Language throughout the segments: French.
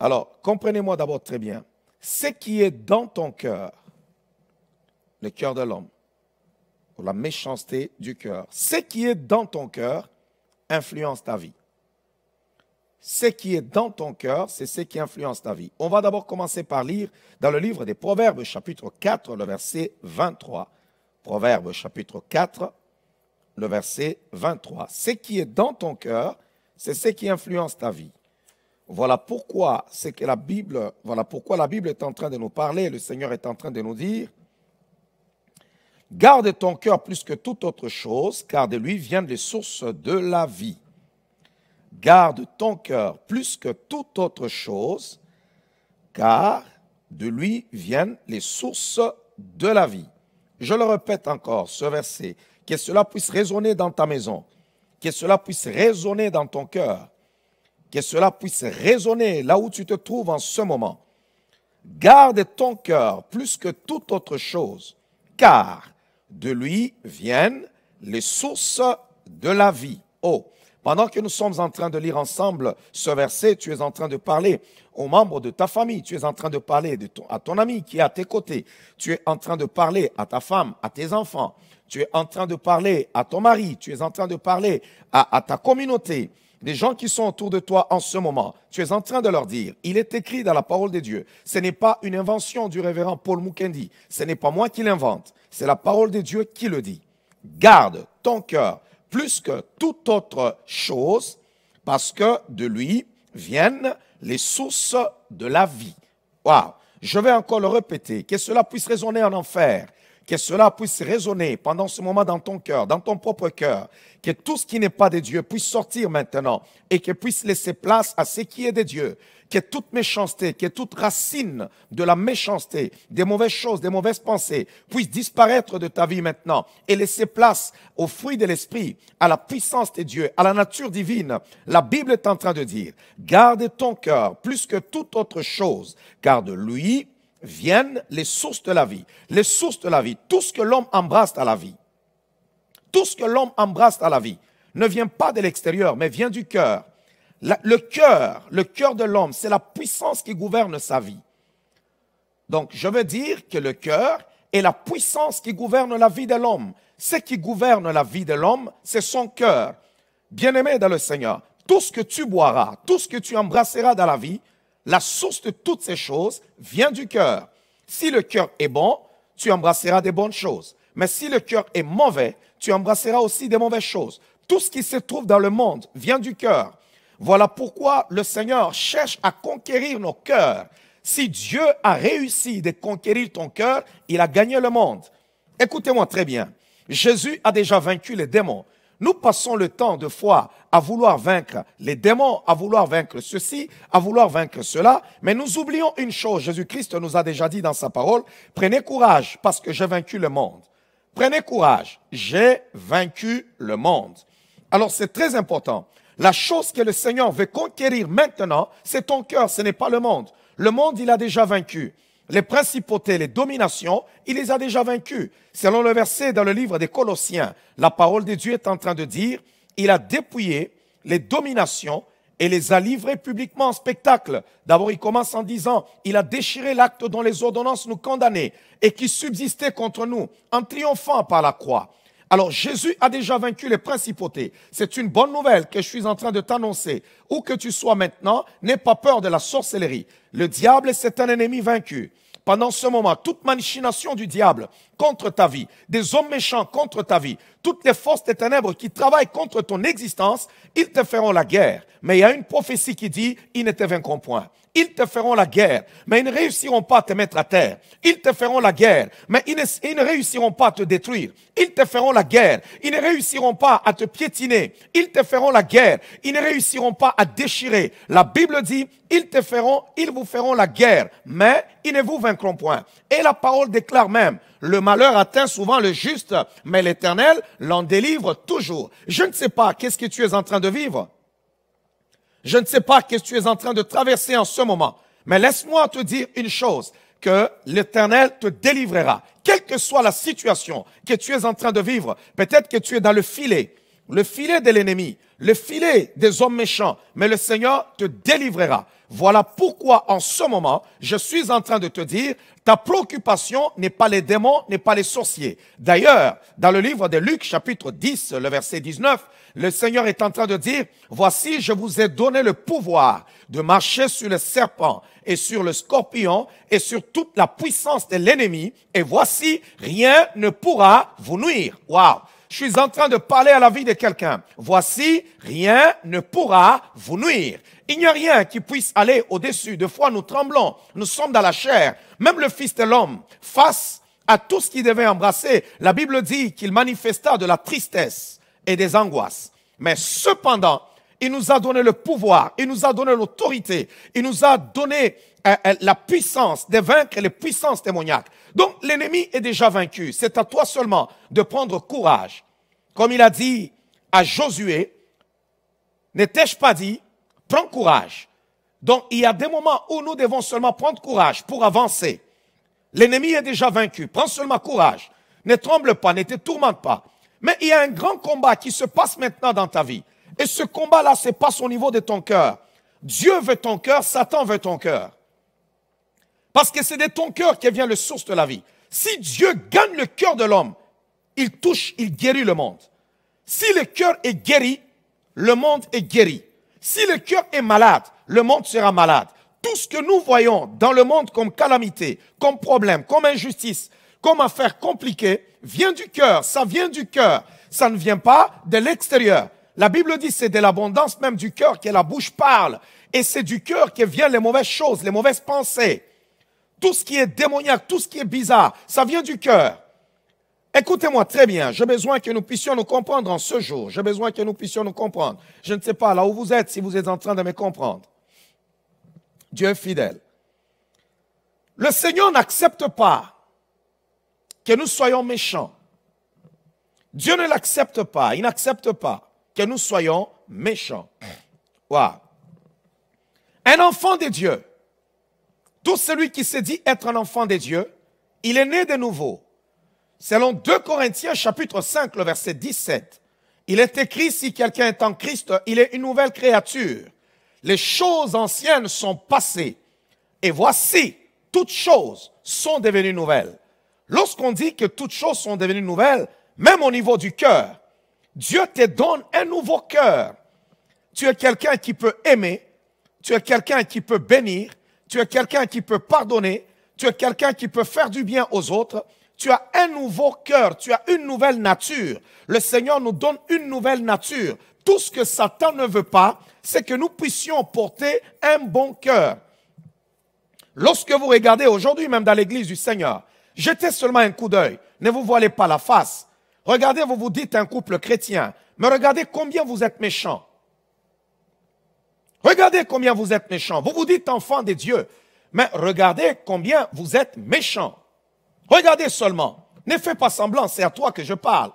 Alors, comprenez-moi d'abord très bien. Ce qui est dans ton cœur, le cœur de l'homme, ou la méchanceté du cœur, ce qui est dans ton cœur influence ta vie. Ce qui est dans ton cœur, c'est ce qui influence ta vie. On va d'abord commencer par lire dans le livre des Proverbes, chapitre 4, le verset 23. Proverbes, chapitre 4, le verset 23. Ce qui est dans ton cœur, c'est ce qui influence ta vie. Voilà pourquoi c'est que la Bible, voilà pourquoi la Bible est en train de nous parler, le Seigneur est en train de nous dire Garde ton cœur plus que toute autre chose, car de lui viennent les sources de la vie. Garde ton cœur plus que toute autre chose, car de lui viennent les sources de la vie. Je le répète encore, ce verset, que cela puisse résonner dans ta maison, que cela puisse résonner dans ton cœur, que cela puisse résonner là où tu te trouves en ce moment. Garde ton cœur plus que toute autre chose, car de lui viennent les sources de la vie. Oh, pendant que nous sommes en train de lire ensemble ce verset, tu es en train de parler aux membres de ta famille, tu es en train de parler à ton ami qui est à tes côtés, tu es en train de parler à ta femme, à tes enfants, tu es en train de parler à ton mari, tu es en train de parler à ta communauté. Les gens qui sont autour de toi en ce moment, tu es en train de leur dire, il est écrit dans la parole de Dieu, ce n'est pas une invention du révérend Paul Mukendi, ce n'est pas moi qui l'invente, c'est la parole de Dieu qui le dit. Garde ton cœur plus que toute autre chose, parce que de lui viennent les sources de la vie. Waouh Je vais encore le répéter, que cela puisse résonner en enfer que cela puisse résonner pendant ce moment dans ton cœur, dans ton propre cœur, que tout ce qui n'est pas de Dieu puisse sortir maintenant et que puisse laisser place à ce qui est de Dieu, que toute méchanceté, que toute racine de la méchanceté, des mauvaises choses, des mauvaises pensées puisse disparaître de ta vie maintenant et laisser place au fruit de l'esprit, à la puissance de Dieu, à la nature divine. La Bible est en train de dire, garde ton cœur plus que toute autre chose, garde de lui viennent les sources de la vie. Les sources de la vie, tout ce que l'homme embrasse à la vie, tout ce que l'homme embrasse à la vie, ne vient pas de l'extérieur, mais vient du cœur. le cœur, le cœur de l'homme, c'est la puissance qui gouverne sa vie. Donc, je veux dire que le cœur est la puissance qui gouverne la vie de l'homme. Ce qui gouverne la vie de l'homme, c'est son cœur. Bien-aimé dans le Seigneur, tout ce que tu boiras, tout ce que tu embrasseras dans la vie, la source de toutes ces choses vient du cœur. Si le cœur est bon, tu embrasseras des bonnes choses. Mais si le cœur est mauvais, tu embrasseras aussi des mauvaises choses. Tout ce qui se trouve dans le monde vient du cœur. Voilà pourquoi le Seigneur cherche à conquérir nos cœurs. Si Dieu a réussi de conquérir ton cœur, il a gagné le monde. Écoutez-moi très bien. Jésus a déjà vaincu les démons. Nous passons le temps de foi à vouloir vaincre les démons, à vouloir vaincre ceci, à vouloir vaincre cela. Mais nous oublions une chose, Jésus-Christ nous a déjà dit dans sa parole, prenez courage parce que j'ai vaincu le monde. Prenez courage, j'ai vaincu le monde. Alors c'est très important. La chose que le Seigneur veut conquérir maintenant, c'est ton cœur, ce n'est pas le monde. Le monde, il a déjà vaincu. Les principautés, les dominations, il les a déjà vaincues. Selon le verset dans le livre des Colossiens, la parole de Dieu est en train de dire, il a dépouillé les dominations et les a livrées publiquement en spectacle. D'abord, il commence en disant, il a déchiré l'acte dont les ordonnances nous condamnaient et qui subsistait contre nous en triomphant par la croix. Alors Jésus a déjà vaincu les principautés. C'est une bonne nouvelle que je suis en train de t'annoncer. Où que tu sois maintenant, n'aie pas peur de la sorcellerie. Le diable, c'est un ennemi vaincu pendant ce moment, toute machination du diable contre ta vie, des hommes méchants contre ta vie, toutes les forces des ténèbres qui travaillent contre ton existence, ils te feront la guerre. Mais il y a une prophétie qui dit, ils ne te vaincront point. Ils te feront la guerre, mais ils ne réussiront pas à te mettre à terre. Ils te feront la guerre, mais ils ne, réussiront pas à te détruire. Ils te feront la guerre. Ils ne réussiront pas à te piétiner. Ils te feront la guerre. Ils ne réussiront pas à déchirer. La Bible dit, ils te feront, ils vous feront la guerre, mais ils ne vous vaincront point. Et la parole déclare même, le malheur atteint souvent le juste, mais l'éternel l'en délivre toujours. Je ne sais pas qu'est-ce que tu es en train de vivre. Je ne sais pas ce que tu es en train de traverser en ce moment, mais laisse-moi te dire une chose, que l'Éternel te délivrera, quelle que soit la situation que tu es en train de vivre. Peut-être que tu es dans le filet, le filet de l'ennemi, le filet des hommes méchants, mais le Seigneur te délivrera. Voilà pourquoi en ce moment, je suis en train de te dire, ta préoccupation n'est pas les démons, n'est pas les sorciers. D'ailleurs, dans le livre de Luc chapitre 10, le verset 19, le Seigneur est en train de dire, voici, je vous ai donné le pouvoir de marcher sur le serpent et sur le scorpion et sur toute la puissance de l'ennemi, et voici, rien ne pourra vous nuire. Waouh je suis en train de parler à la vie de quelqu'un. Voici, rien ne pourra vous nuire. Il n'y a rien qui puisse aller au-dessus. De fois, nous tremblons. Nous sommes dans la chair. Même le Fils de l'homme, face à tout ce qu'il devait embrasser, la Bible dit qu'il manifesta de la tristesse et des angoisses. Mais cependant, il nous a donné le pouvoir, il nous a donné l'autorité, il nous a donné euh, euh, la puissance de vaincre les puissances démoniaques. Donc l'ennemi est déjà vaincu. C'est à toi seulement de prendre courage. Comme il a dit à Josué, ne je pas dit, prends courage. Donc il y a des moments où nous devons seulement prendre courage pour avancer. L'ennemi est déjà vaincu. Prends seulement courage. Ne tremble pas, ne te tourmente pas. Mais il y a un grand combat qui se passe maintenant dans ta vie. Et ce combat-là se pas au niveau de ton cœur. Dieu veut ton cœur, Satan veut ton cœur. Parce que c'est de ton cœur que vient le source de la vie. Si Dieu gagne le cœur de l'homme, il touche, il guérit le monde. Si le cœur est guéri, le monde est guéri. Si le cœur est malade, le monde sera malade. Tout ce que nous voyons dans le monde comme calamité, comme problème, comme injustice, comme affaire compliquée, vient du cœur, ça vient du cœur, ça ne vient pas de l'extérieur. La Bible dit c'est de l'abondance même du cœur que la bouche parle. Et c'est du cœur que viennent les mauvaises choses, les mauvaises pensées. Tout ce qui est démoniaque, tout ce qui est bizarre, ça vient du cœur. Écoutez-moi très bien, j'ai besoin que nous puissions nous comprendre en ce jour. J'ai besoin que nous puissions nous comprendre. Je ne sais pas là où vous êtes si vous êtes en train de me comprendre. Dieu est fidèle. Le Seigneur n'accepte pas que nous soyons méchants. Dieu ne l'accepte pas. Il n'accepte pas que nous soyons méchants. Wow. Un enfant de Dieu tout celui qui s'est dit être un enfant de Dieu, il est né de nouveau. Selon 2 Corinthiens chapitre 5, le verset 17, il est écrit, si quelqu'un est en Christ, il est une nouvelle créature. Les choses anciennes sont passées. Et voici, toutes choses sont devenues nouvelles. Lorsqu'on dit que toutes choses sont devenues nouvelles, même au niveau du cœur, Dieu te donne un nouveau cœur. Tu es quelqu'un qui peut aimer, tu es quelqu'un qui peut bénir, tu es quelqu'un qui peut pardonner, tu es quelqu'un qui peut faire du bien aux autres, tu as un nouveau cœur, tu as une nouvelle nature. Le Seigneur nous donne une nouvelle nature. Tout ce que Satan ne veut pas, c'est que nous puissions porter un bon cœur. Lorsque vous regardez aujourd'hui même dans l'église du Seigneur, jetez seulement un coup d'œil, ne vous voilez pas la face. Regardez, vous vous dites un couple chrétien, mais regardez combien vous êtes méchants. Regardez combien vous êtes méchants. Vous vous dites enfant de Dieu, mais regardez combien vous êtes méchants. Regardez seulement. Ne fais pas semblant, c'est à toi que je parle.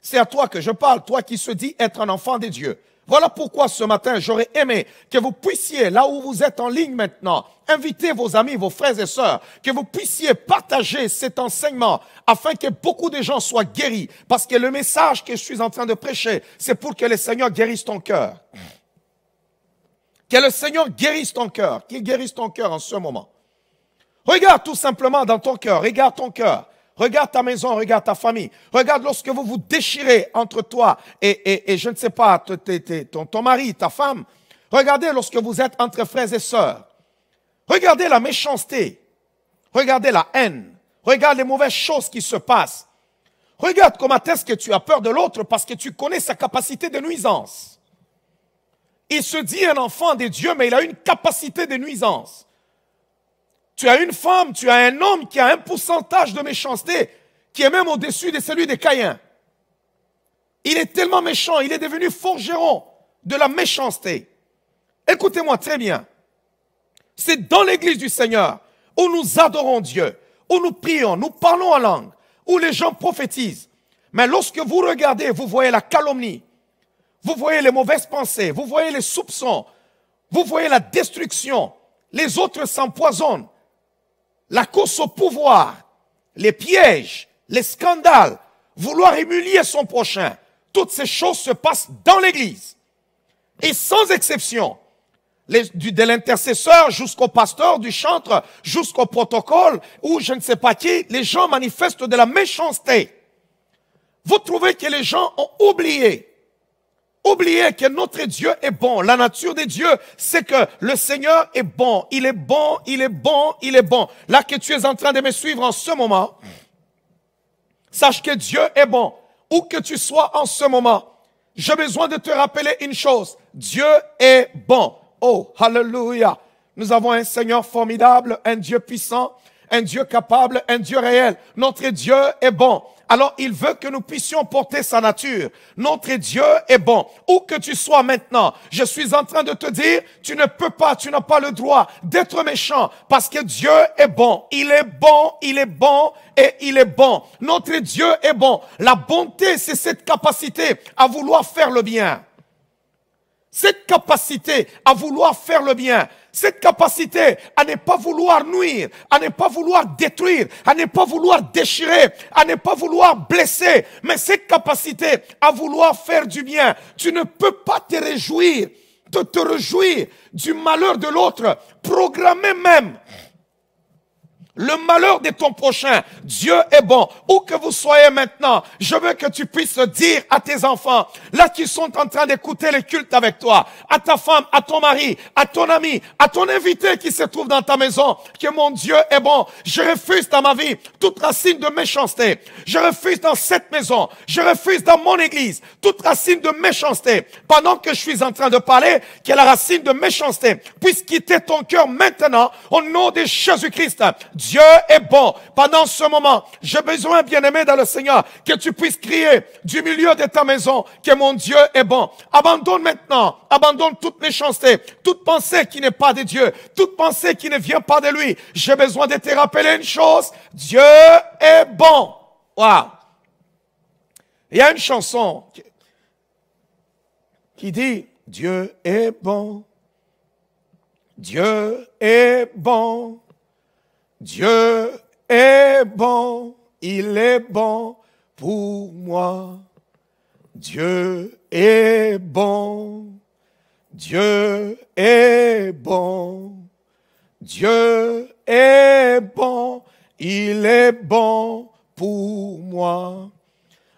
C'est à toi que je parle, toi qui se dis être un enfant de Dieu. Voilà pourquoi ce matin, j'aurais aimé que vous puissiez, là où vous êtes en ligne maintenant, inviter vos amis, vos frères et sœurs, que vous puissiez partager cet enseignement afin que beaucoup de gens soient guéris. Parce que le message que je suis en train de prêcher, c'est pour que le Seigneur guérisse ton cœur. Que le Seigneur guérisse ton cœur, qu'il guérisse ton cœur en ce moment. Regarde tout simplement dans ton cœur, regarde ton cœur, regarde ta maison, regarde ta famille, regarde lorsque vous vous déchirez entre toi et, et, et je ne sais pas, ton, ton mari, ta femme. Regardez lorsque vous êtes entre frères et sœurs. Regardez la méchanceté, regardez la haine, regarde les mauvaises choses qui se passent. Regarde comment est-ce que tu as peur de l'autre parce que tu connais sa capacité de nuisance. Il se dit un enfant de Dieu, mais il a une capacité de nuisance. Tu as une femme, tu as un homme qui a un pourcentage de méchanceté qui est même au-dessus de celui des Caïn. Il est tellement méchant, il est devenu forgeron de la méchanceté. Écoutez-moi très bien. C'est dans l'église du Seigneur où nous adorons Dieu, où nous prions, nous parlons en langue, où les gens prophétisent. Mais lorsque vous regardez, vous voyez la calomnie, vous voyez les mauvaises pensées, vous voyez les soupçons, vous voyez la destruction. Les autres s'empoisonnent. La course au pouvoir, les pièges, les scandales, vouloir humilier son prochain. Toutes ces choses se passent dans l'Église. Et sans exception, de l'intercesseur jusqu'au pasteur, du chantre jusqu'au protocole, ou je ne sais pas qui, les gens manifestent de la méchanceté. Vous trouvez que les gens ont oublié Oubliez que notre Dieu est bon. La nature de Dieu, c'est que le Seigneur est bon. Il est bon, il est bon, il est bon. Là que tu es en train de me suivre en ce moment, sache que Dieu est bon. Où que tu sois en ce moment, j'ai besoin de te rappeler une chose. Dieu est bon. Oh, hallelujah. Nous avons un Seigneur formidable, un Dieu puissant, un Dieu capable, un Dieu réel. Notre Dieu est bon alors il veut que nous puissions porter sa nature. Notre Dieu est bon. Où que tu sois maintenant, je suis en train de te dire, tu ne peux pas, tu n'as pas le droit d'être méchant parce que Dieu est bon. Il est bon, il est bon et il est bon. Notre Dieu est bon. La bonté, c'est cette capacité à vouloir faire le bien. Cette capacité à vouloir faire le bien, cette capacité à ne pas vouloir nuire, à ne pas vouloir détruire, à ne pas vouloir déchirer, à ne pas vouloir blesser, mais cette capacité à vouloir faire du bien. Tu ne peux pas te réjouir, de te réjouir du malheur de l'autre, programmé même le malheur de ton prochain. Dieu est bon. Où que vous soyez maintenant, je veux que tu puisses dire à tes enfants, là qui sont en train d'écouter les cultes avec toi, à ta femme, à ton mari, à ton ami, à ton invité qui se trouve dans ta maison, que mon Dieu est bon. Je refuse dans ma vie toute racine de méchanceté. Je refuse dans cette maison. Je refuse dans mon église toute racine de méchanceté. Pendant que je suis en train de parler, que la racine de méchanceté puisse quitter ton cœur maintenant au nom de Jésus-Christ. Dieu est bon. Pendant ce moment, j'ai besoin, bien-aimé dans le Seigneur, que tu puisses crier du milieu de ta maison que mon Dieu est bon. Abandonne maintenant, abandonne toute méchanceté, toute pensée qui n'est pas de Dieu, toute pensée qui ne vient pas de lui. J'ai besoin de te rappeler une chose, Dieu est bon. Wow. Il y a une chanson qui dit, Dieu est bon. Dieu est bon. Dieu est bon, il est bon pour moi. Dieu est bon, Dieu est bon, Dieu est bon, il est bon pour moi.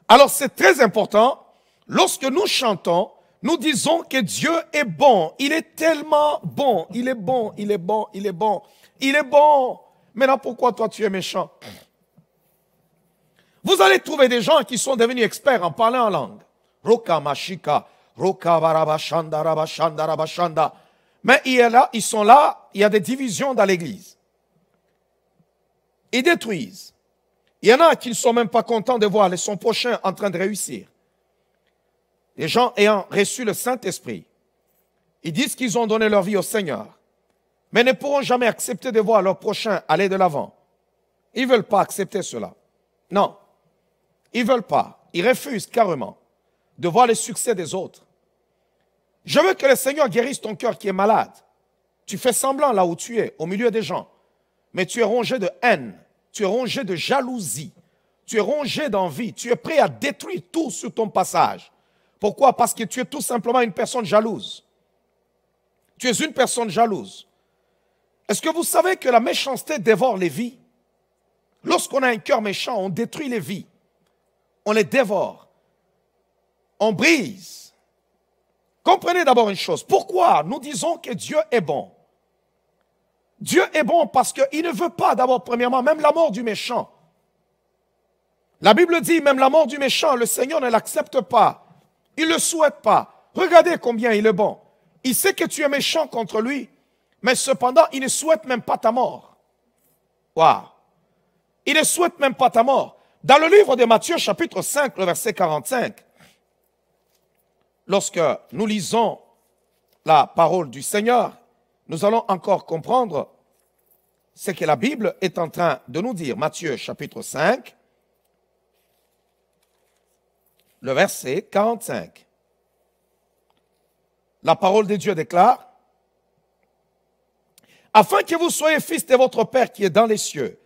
Alors c'est très important, lorsque nous chantons, nous disons que Dieu est bon, il est tellement bon, il est bon, il est bon, il est bon, il est bon. Maintenant, pourquoi toi tu es méchant Vous allez trouver des gens qui sont devenus experts en parlant en langue. Roka Roka Rabashanda, Rabashanda. Mais il là, ils sont là, il y a des divisions dans l'église. Ils détruisent. Il y en a qui ne sont même pas contents de voir les son prochains en train de réussir. Les gens ayant reçu le Saint-Esprit, ils disent qu'ils ont donné leur vie au Seigneur mais ne pourront jamais accepter de voir leur prochain aller de l'avant. Ils ne veulent pas accepter cela. Non, ils ne veulent pas. Ils refusent carrément de voir le succès des autres. Je veux que le Seigneur guérisse ton cœur qui est malade. Tu fais semblant là où tu es, au milieu des gens, mais tu es rongé de haine, tu es rongé de jalousie, tu es rongé d'envie, tu es prêt à détruire tout sur ton passage. Pourquoi Parce que tu es tout simplement une personne jalouse. Tu es une personne jalouse. Est-ce que vous savez que la méchanceté dévore les vies Lorsqu'on a un cœur méchant, on détruit les vies. On les dévore. On brise. Comprenez d'abord une chose. Pourquoi nous disons que Dieu est bon Dieu est bon parce qu'il ne veut pas d'abord, premièrement, même la mort du méchant. La Bible dit, même la mort du méchant, le Seigneur ne l'accepte pas. Il ne le souhaite pas. Regardez combien il est bon. Il sait que tu es méchant contre lui. Mais cependant, il ne souhaite même pas ta mort. Waouh. Il ne souhaite même pas ta mort. Dans le livre de Matthieu, chapitre 5, le verset 45, lorsque nous lisons la parole du Seigneur, nous allons encore comprendre ce que la Bible est en train de nous dire. Matthieu, chapitre 5, le verset 45. La parole de Dieu déclare, afin que vous soyez fils de votre Père qui est dans les cieux.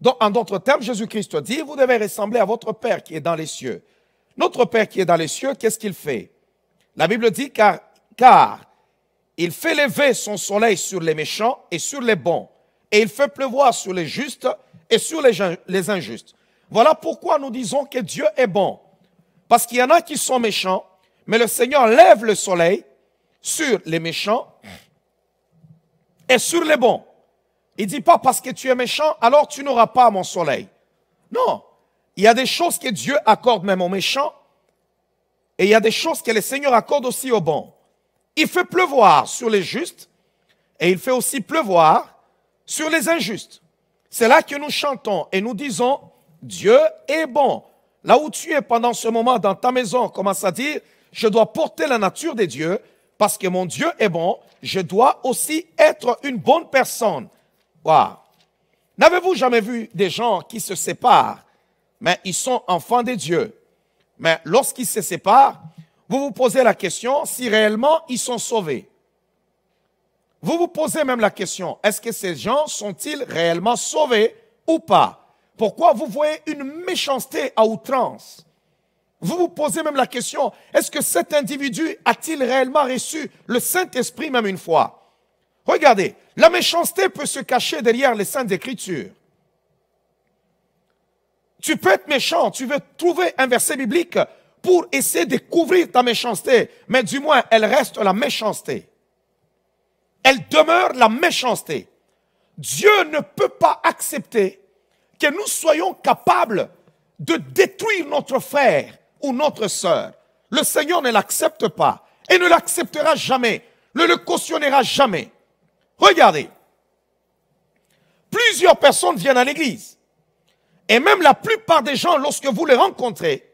Donc, en d'autres termes, Jésus-Christ dit, vous devez ressembler à votre Père qui est dans les cieux. Notre Père qui est dans les cieux, qu'est-ce qu'il fait La Bible dit, car, il fait lever son soleil sur les méchants et sur les bons, et il fait pleuvoir sur les justes et sur les injustes. Voilà pourquoi nous disons que Dieu est bon. Parce qu'il y en a qui sont méchants, mais le Seigneur lève le soleil sur les méchants et sur les bons. Il dit pas parce que tu es méchant, alors tu n'auras pas mon soleil. Non. Il y a des choses que Dieu accorde même aux méchants et il y a des choses que le Seigneur accorde aussi aux bons. Il fait pleuvoir sur les justes et il fait aussi pleuvoir sur les injustes. C'est là que nous chantons et nous disons, Dieu est bon. Là où tu es pendant ce moment dans ta maison, commence à dire, je dois porter la nature des dieux parce que mon Dieu est bon, je dois aussi être une bonne personne. Waouh N'avez-vous jamais vu des gens qui se séparent, mais ils sont enfants de Dieu? Mais lorsqu'ils se séparent, vous vous posez la question si réellement ils sont sauvés. Vous vous posez même la question, est-ce que ces gens sont-ils réellement sauvés ou pas Pourquoi vous voyez une méchanceté à outrance vous vous posez même la question, est-ce que cet individu a-t-il réellement reçu le Saint-Esprit même une fois Regardez, la méchanceté peut se cacher derrière les saintes écritures. Tu peux être méchant, tu veux trouver un verset biblique pour essayer de couvrir ta méchanceté, mais du moins elle reste la méchanceté. Elle demeure la méchanceté. Dieu ne peut pas accepter que nous soyons capables de détruire notre frère ou notre sœur, le Seigneur ne l'accepte pas et ne l'acceptera jamais, ne le cautionnera jamais. Regardez, plusieurs personnes viennent à l'église. Et même la plupart des gens, lorsque vous les rencontrez,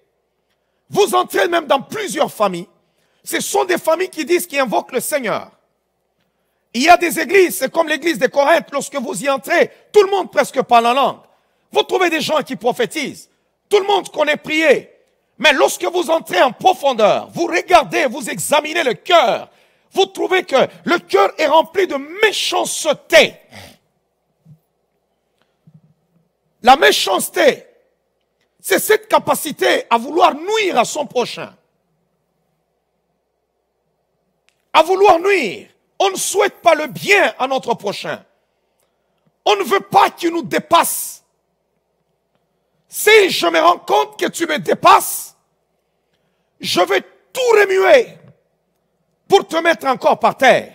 vous entrez même dans plusieurs familles. Ce sont des familles qui disent, qui invoquent le Seigneur. Il y a des églises, c'est comme l'église des Corinthes, lorsque vous y entrez, tout le monde presque parle en langue. Vous trouvez des gens qui prophétisent. Tout le monde connaît prier. Mais lorsque vous entrez en profondeur, vous regardez, vous examinez le cœur, vous trouvez que le cœur est rempli de méchanceté. La méchanceté, c'est cette capacité à vouloir nuire à son prochain. À vouloir nuire. On ne souhaite pas le bien à notre prochain. On ne veut pas qu'il nous dépasse. Si je me rends compte que tu me dépasses, je vais tout remuer pour te mettre encore par terre.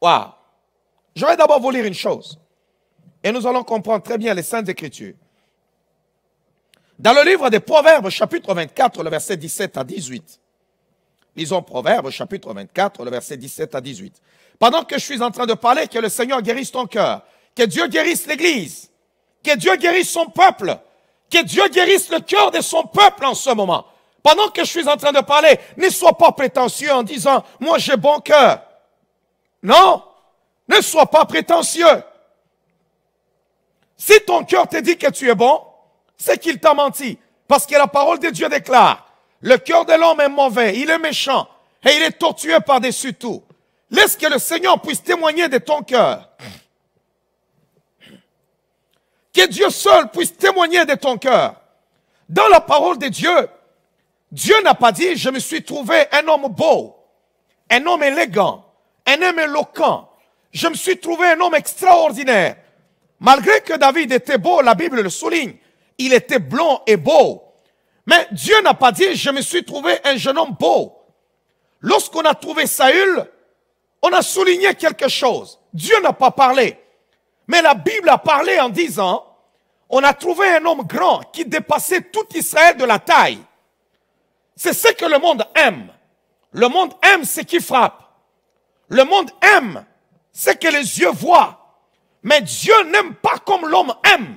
Waouh! Je vais d'abord vous lire une chose. Et nous allons comprendre très bien les Saintes Écritures. Dans le livre des Proverbes, chapitre 24, le verset 17 à 18. Lisons Proverbes, chapitre 24, le verset 17 à 18. Pendant que je suis en train de parler, que le Seigneur guérisse ton cœur, que Dieu guérisse l'Église, que Dieu guérisse son peuple, que Dieu guérisse le cœur de son peuple en ce moment. Pendant que je suis en train de parler, ne sois pas prétentieux en disant, moi j'ai bon cœur. Non, ne sois pas prétentieux. Si ton cœur te dit que tu es bon, c'est qu'il t'a menti. Parce que la parole de Dieu déclare, le cœur de l'homme est mauvais, il est méchant et il est tortueux par-dessus tout. Laisse que le Seigneur puisse témoigner de ton cœur que Dieu seul puisse témoigner de ton cœur. Dans la parole de Dieu, Dieu n'a pas dit, je me suis trouvé un homme beau, un homme élégant, un homme éloquent, je me suis trouvé un homme extraordinaire. Malgré que David était beau, la Bible le souligne, il était blond et beau. Mais Dieu n'a pas dit, je me suis trouvé un jeune homme beau. Lorsqu'on a trouvé Saül, on a souligné quelque chose. Dieu n'a pas parlé. Mais la Bible a parlé en disant, on a trouvé un homme grand qui dépassait tout Israël de la taille. C'est ce que le monde aime. Le monde aime ce qui frappe. Le monde aime ce que les yeux voient. Mais Dieu n'aime pas comme l'homme aime.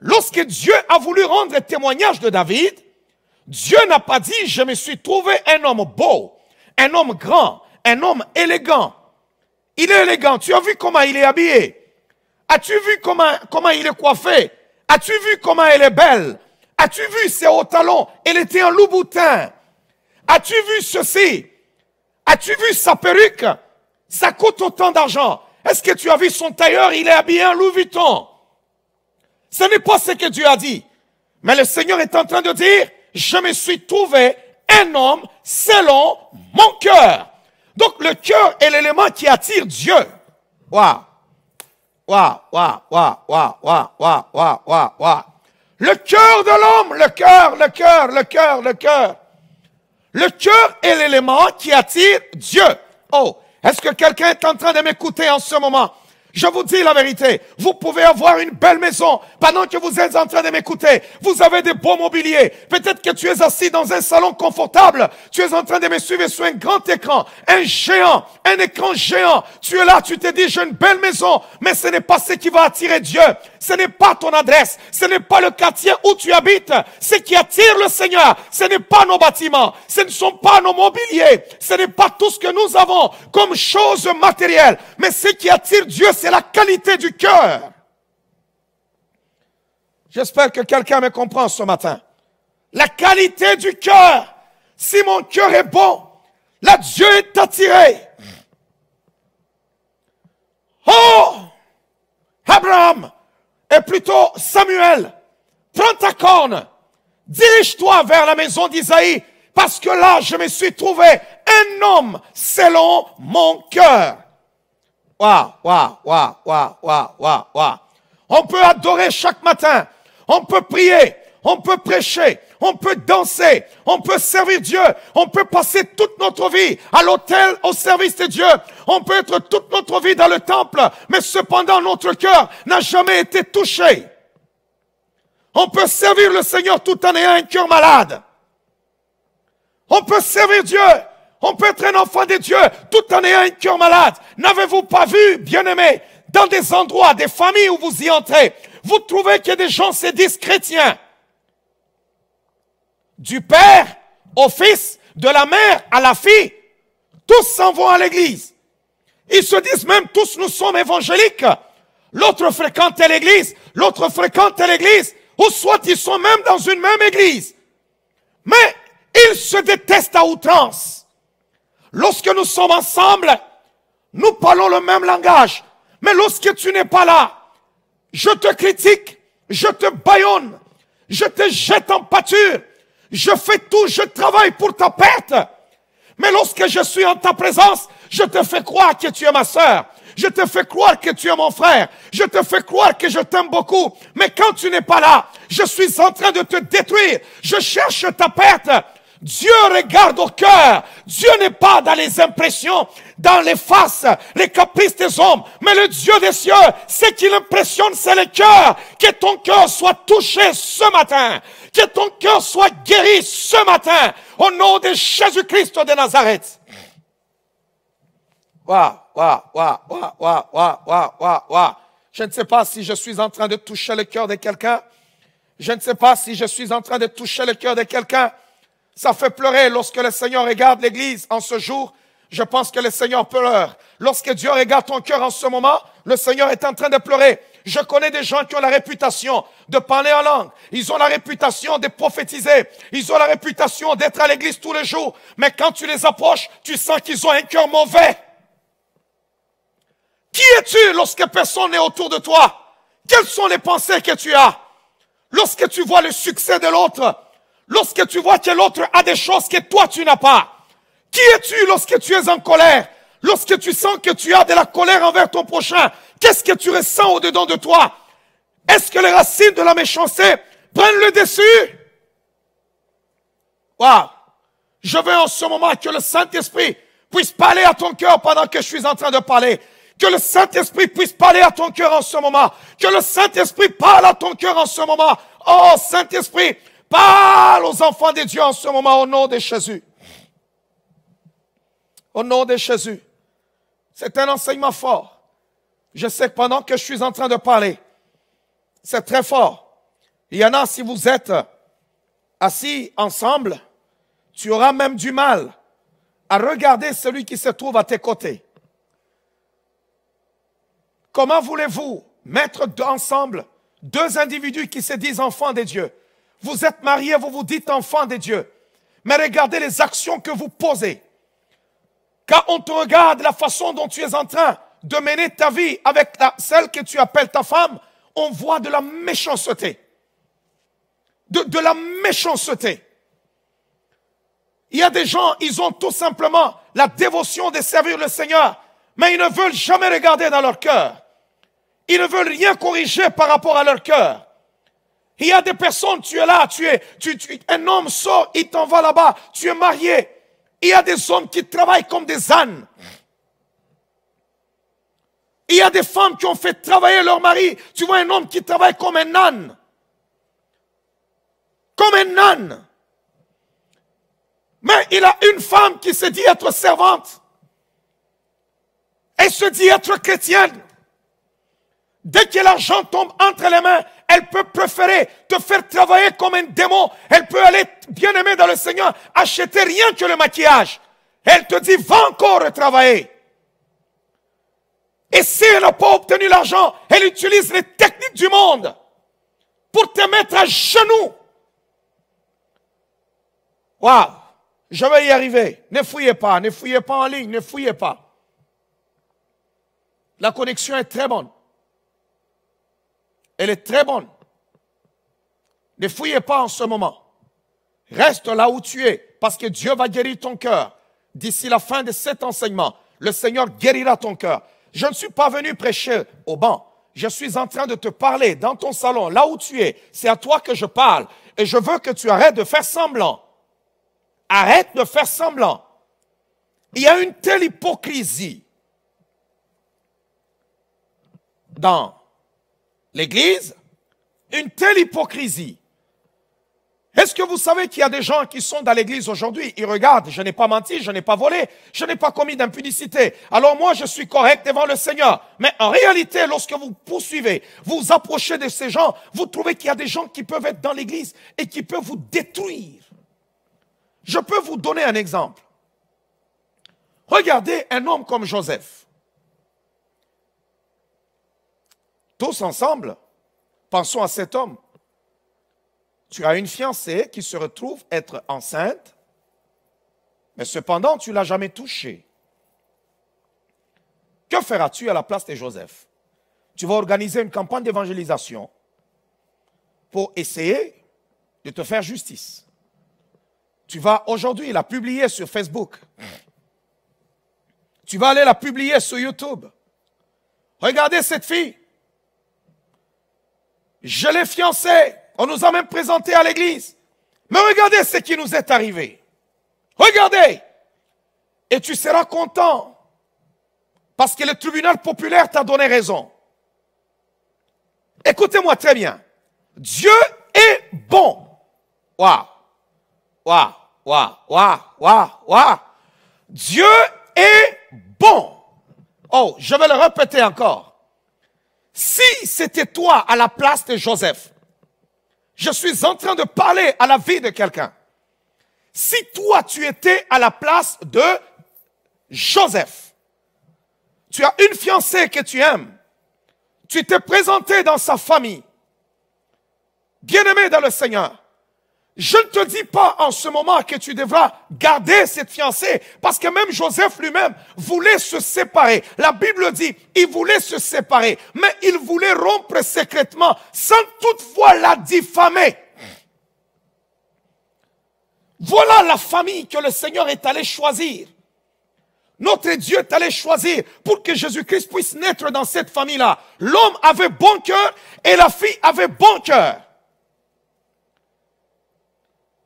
Lorsque Dieu a voulu rendre témoignage de David, Dieu n'a pas dit, je me suis trouvé un homme beau, un homme grand, un homme élégant. Il est élégant. Tu as vu comment il est habillé. As-tu vu comment, comment il est coiffé As-tu vu comment elle est belle As-tu vu ses hauts talons Elle était en loup-boutin. As-tu vu ceci As-tu vu sa perruque Ça coûte autant d'argent. Est-ce que tu as vu son tailleur Il est habillé en Louis Ce n'est pas ce que Dieu a dit. Mais le Seigneur est en train de dire, je me suis trouvé un homme selon mon cœur. Donc le cœur est l'élément qui attire Dieu. Waouh Wa wa wa wa wa wa wa wa wa. Le cœur de l'homme, le cœur, le cœur, le cœur, le cœur. Le cœur est l'élément qui attire Dieu. Oh, est-ce que quelqu'un est en train de m'écouter en ce moment? Je vous dis la vérité, vous pouvez avoir une belle maison pendant que vous êtes en train de m'écouter. Vous avez des beaux mobiliers. Peut-être que tu es assis dans un salon confortable. Tu es en train de me suivre sur un grand écran, un géant, un écran géant. Tu es là, tu te dis, j'ai une belle maison, mais ce n'est pas ce qui va attirer Dieu. Ce n'est pas ton adresse, ce n'est pas le quartier où tu habites. Ce qui attire le Seigneur, ce n'est pas nos bâtiments, ce ne sont pas nos mobiliers, ce n'est pas tout ce que nous avons comme chose matérielle. mais ce qui attire Dieu, c'est la qualité du cœur. J'espère que quelqu'un me comprend ce matin. La qualité du cœur. Si mon cœur est bon, là Dieu est attiré. Oh, Abraham, et plutôt Samuel, prends ta corne, dirige-toi vers la maison d'Isaïe, parce que là je me suis trouvé un homme selon mon cœur. On peut adorer chaque matin. On peut prier. On peut prêcher. On peut danser. On peut servir Dieu. On peut passer toute notre vie à l'autel au service de Dieu. On peut être toute notre vie dans le temple. Mais cependant, notre cœur n'a jamais été touché. On peut servir le Seigneur tout en ayant un cœur malade. On peut servir Dieu on peut être un enfant de Dieu tout en ayant un cœur malade. N'avez-vous pas vu, bien-aimés, dans des endroits, des familles où vous y entrez, vous trouvez que des gens se disent chrétiens. Du père au fils, de la mère à la fille, tous s'en vont à l'église. Ils se disent même tous nous sommes évangéliques. L'autre fréquente l'église, l'autre fréquente l'église, ou soit ils sont même dans une même église. Mais ils se détestent à outrance. Lorsque nous sommes ensemble, nous parlons le même langage. Mais lorsque tu n'es pas là, je te critique, je te baillonne, je te jette en pâture, je fais tout, je travaille pour ta perte. Mais lorsque je suis en ta présence, je te fais croire que tu es ma sœur. Je te fais croire que tu es mon frère. Je te fais croire que je t'aime beaucoup. Mais quand tu n'es pas là, je suis en train de te détruire. Je cherche ta perte. Dieu regarde au cœur. Dieu n'est pas dans les impressions, dans les faces, les caprices des hommes. Mais le Dieu des cieux, ce qui l'impressionne, c'est le cœur. Que ton cœur soit touché ce matin. Que ton cœur soit guéri ce matin. Au nom de Jésus-Christ de Nazareth. Waouh, waouh, waouh, waouh, waouh, waouh, waouh, waouh. Je ne sais pas si je suis en train de toucher le cœur de quelqu'un. Je ne sais pas si je suis en train de toucher le cœur de quelqu'un. Ça fait pleurer lorsque le Seigneur regarde l'Église en ce jour. Je pense que le Seigneur pleure. Lorsque Dieu regarde ton cœur en ce moment, le Seigneur est en train de pleurer. Je connais des gens qui ont la réputation de parler en langue. Ils ont la réputation de prophétiser. Ils ont la réputation d'être à l'église tous les jours. Mais quand tu les approches, tu sens qu'ils ont un cœur mauvais. Qui es-tu lorsque personne n'est autour de toi Quelles sont les pensées que tu as Lorsque tu vois le succès de l'autre, lorsque tu vois que l'autre a des choses que toi tu n'as pas Qui es-tu lorsque tu es en colère Lorsque tu sens que tu as de la colère envers ton prochain, qu'est-ce que tu ressens au-dedans de toi Est-ce que les racines de la méchanceté prennent le dessus Waouh Je veux en ce moment que le Saint-Esprit puisse parler à ton cœur pendant que je suis en train de parler. Que le Saint-Esprit puisse parler à ton cœur en ce moment. Que le Saint-Esprit parle à ton cœur en ce moment. Oh Saint-Esprit, Parle aux enfants de Dieu en ce moment au nom de Jésus. Au nom de Jésus. C'est un enseignement fort. Je sais que pendant que je suis en train de parler, c'est très fort. Il y en a, si vous êtes assis ensemble, tu auras même du mal à regarder celui qui se trouve à tes côtés. Comment voulez-vous mettre ensemble deux individus qui se disent enfants des dieux vous êtes marié, vous vous dites enfant de Dieu. Mais regardez les actions que vous posez. Quand on te regarde la façon dont tu es en train de mener ta vie avec celle que tu appelles ta femme, on voit de la méchanceté. De, de la méchanceté. Il y a des gens, ils ont tout simplement la dévotion de servir le Seigneur, mais ils ne veulent jamais regarder dans leur cœur. Ils ne veulent rien corriger par rapport à leur cœur. Il y a des personnes, tu es là, tu es, tu, un homme sort, il t'en va là-bas, tu es marié. Il y a des hommes qui travaillent comme des ânes. Il y a des femmes qui ont fait travailler leur mari. Tu vois un homme qui travaille comme un âne. Comme un âne. Mais il a une femme qui se dit être servante. Elle se dit être chrétienne. Dès que l'argent tombe entre les mains, elle peut préférer te faire travailler comme un démon. Elle peut aller, bien aimer dans le Seigneur, acheter rien que le maquillage. Elle te dit, va encore travailler. Et si elle n'a pas obtenu l'argent, elle utilise les techniques du monde pour te mettre à genoux. Waouh, je vais y arriver. Ne fouillez pas, ne fouillez pas en ligne, ne fouillez pas. La connexion est très bonne. Elle est très bonne. Ne fouillez pas en ce moment. Reste là où tu es, parce que Dieu va guérir ton cœur. D'ici la fin de cet enseignement, le Seigneur guérira ton cœur. Je ne suis pas venu prêcher au banc. Je suis en train de te parler dans ton salon, là où tu es. C'est à toi que je parle. Et je veux que tu arrêtes de faire semblant. Arrête de faire semblant. Il y a une telle hypocrisie dans l'Église une telle hypocrisie Est-ce que vous savez qu'il y a des gens qui sont dans l'Église aujourd'hui Ils regardent, je n'ai pas menti, je n'ai pas volé, je n'ai pas commis d'impudicité. Alors moi, je suis correct devant le Seigneur. Mais en réalité, lorsque vous poursuivez, vous vous approchez de ces gens, vous trouvez qu'il y a des gens qui peuvent être dans l'Église et qui peuvent vous détruire. Je peux vous donner un exemple. Regardez un homme comme Joseph. Tous ensemble, pensons à cet homme. Tu as une fiancée qui se retrouve être enceinte, mais cependant, tu ne l'as jamais touchée. Que feras-tu à la place de Joseph Tu vas organiser une campagne d'évangélisation pour essayer de te faire justice. Tu vas aujourd'hui la publier sur Facebook. Tu vas aller la publier sur YouTube. Regardez cette fille. Je l'ai fiancé. On nous a même présenté à l'église. Mais regardez ce qui nous est arrivé. Regardez. Et tu seras content. Parce que le tribunal populaire t'a donné raison. Écoutez-moi très bien. Dieu est bon. Waouh. Waouh. Waouh. Waouh. Waouh. Waouh. Dieu est bon. Oh, je vais le répéter encore si c'était toi à la place de Joseph, je suis en train de parler à la vie de quelqu'un. Si toi, tu étais à la place de Joseph, tu as une fiancée que tu aimes, tu t'es présenté dans sa famille, bien-aimé dans le Seigneur, je ne te dis pas en ce moment que tu devras garder cette fiancée, parce que même Joseph lui-même voulait se séparer. La Bible dit, il voulait se séparer, mais il voulait rompre secrètement, sans toutefois la diffamer. Voilà la famille que le Seigneur est allé choisir. Notre Dieu est allé choisir pour que Jésus-Christ puisse naître dans cette famille-là. L'homme avait bon cœur et la fille avait bon cœur.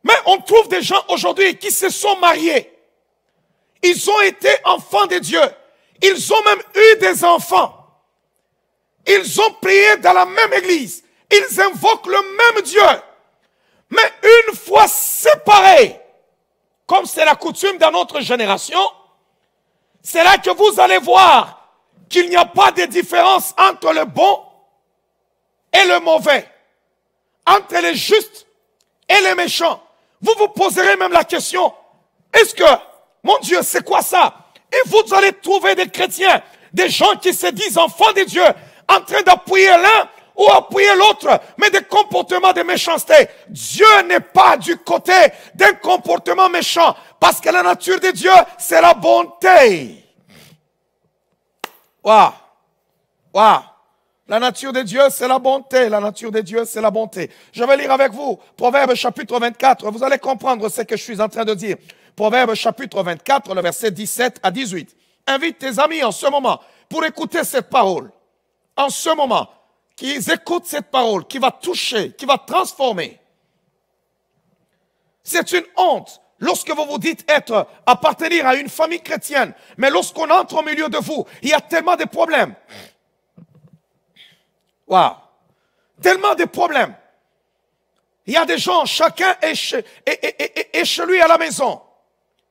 Mais on trouve des gens aujourd'hui qui se sont mariés. Ils ont été enfants de Dieu. Ils ont même eu des enfants. Ils ont prié dans la même église. Ils invoquent le même Dieu. Mais une fois séparés, comme c'est la coutume dans notre génération, c'est là que vous allez voir qu'il n'y a pas de différence entre le bon et le mauvais, entre les justes et les méchants, vous vous poserez même la question, est-ce que, mon Dieu, c'est quoi ça Et vous allez trouver des chrétiens, des gens qui se disent enfants de Dieu, en train d'appuyer l'un ou appuyer l'autre, mais des comportements de méchanceté. Dieu n'est pas du côté d'un comportement méchant, parce que la nature de Dieu, c'est la bonté. Waouh. Waouh. La nature de Dieu, c'est la bonté. La nature de Dieu, c'est la bonté. Je vais lire avec vous Proverbe chapitre 24. Vous allez comprendre ce que je suis en train de dire. Proverbe chapitre 24, le verset 17 à 18. Invite tes amis en ce moment pour écouter cette parole. En ce moment, qu'ils écoutent cette parole qui va toucher, qui va transformer. C'est une honte lorsque vous vous dites être, appartenir à une famille chrétienne. Mais lorsqu'on entre au milieu de vous, il y a tellement de problèmes. Waouh. Tellement de problèmes. Il y a des gens, chacun est chez, est, chez, lui à la maison.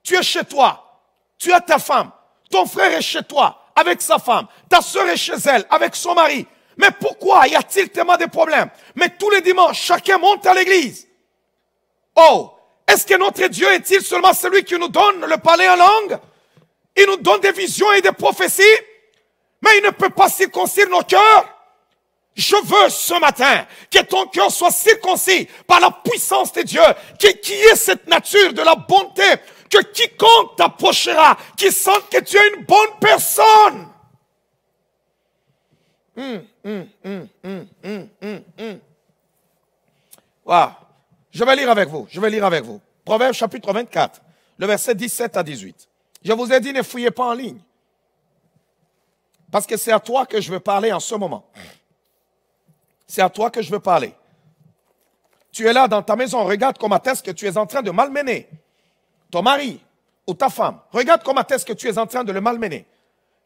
Tu es chez toi. Tu as ta femme. Ton frère est chez toi avec sa femme. Ta soeur est chez elle avec son mari. Mais pourquoi y a-t-il tellement de problèmes Mais tous les dimanches, chacun monte à l'église. Oh, est-ce que notre Dieu est-il seulement celui qui nous donne le palais en langue Il nous donne des visions et des prophéties, mais il ne peut pas circoncire nos cœurs. Je veux ce matin que ton cœur soit circoncis par la puissance de Dieu, qui, qui est cette nature de la bonté, que quiconque t'approchera, qui sente que tu es une bonne personne. Hum, hum, hum, je vais lire avec vous, je vais lire avec vous. Proverbe chapitre 24, le verset 17 à 18. Je vous ai dit, ne fouillez pas en ligne, parce que c'est à toi que je veux parler en ce moment. C'est à toi que je veux parler. Tu es là dans ta maison, regarde comment est-ce que tu es en train de malmener ton mari ou ta femme. Regarde comment est-ce que tu es en train de le malmener.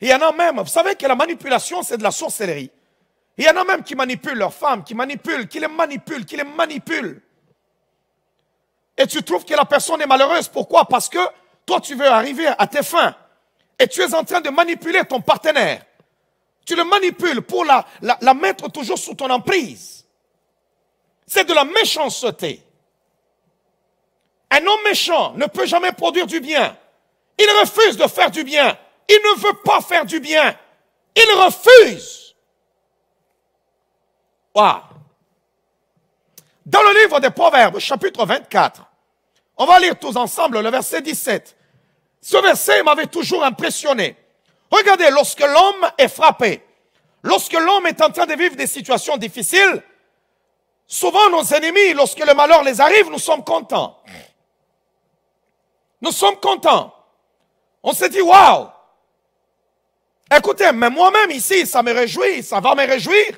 Il y en a même, vous savez que la manipulation, c'est de la sorcellerie. Il y en a même qui manipulent leur femmes, qui manipulent, qui les manipulent, qui les manipulent. Et tu trouves que la personne est malheureuse. Pourquoi Parce que toi, tu veux arriver à tes fins. Et tu es en train de manipuler ton partenaire. Tu le manipules pour la, la, mettre toujours sous ton emprise. C'est de la méchanceté. Un homme méchant ne peut jamais produire du bien. Il refuse de faire du bien. Il ne veut pas faire du bien. Il refuse. Wow. Dans le livre des Proverbes, chapitre 24, on va lire tous ensemble le verset 17. Ce verset m'avait toujours impressionné. Regardez, lorsque l'homme est frappé, lorsque l'homme est en train de vivre des situations difficiles, souvent nos ennemis, lorsque le malheur les arrive, nous sommes contents. Nous sommes contents. On se dit, waouh! Écoutez, mais moi-même ici, ça me réjouit, ça va me réjouir.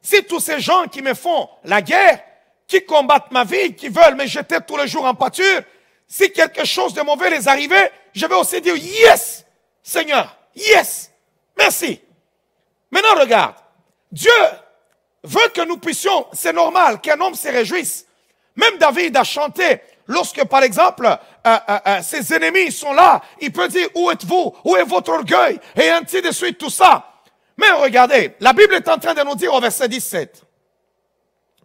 Si tous ces gens qui me font la guerre, qui combattent ma vie, qui veulent me jeter tous les jours en pâture, si quelque chose de mauvais les arrivait, je vais aussi dire, yes, Seigneur, Yes. Merci. Maintenant, regarde. Dieu veut que nous puissions, c'est normal qu'un homme se réjouisse. Même David a chanté lorsque, par exemple, euh, euh, euh, ses ennemis sont là. Il peut dire, où êtes-vous? Où est votre orgueil? Et ainsi de suite, tout ça. Mais regardez, la Bible est en train de nous dire au verset 17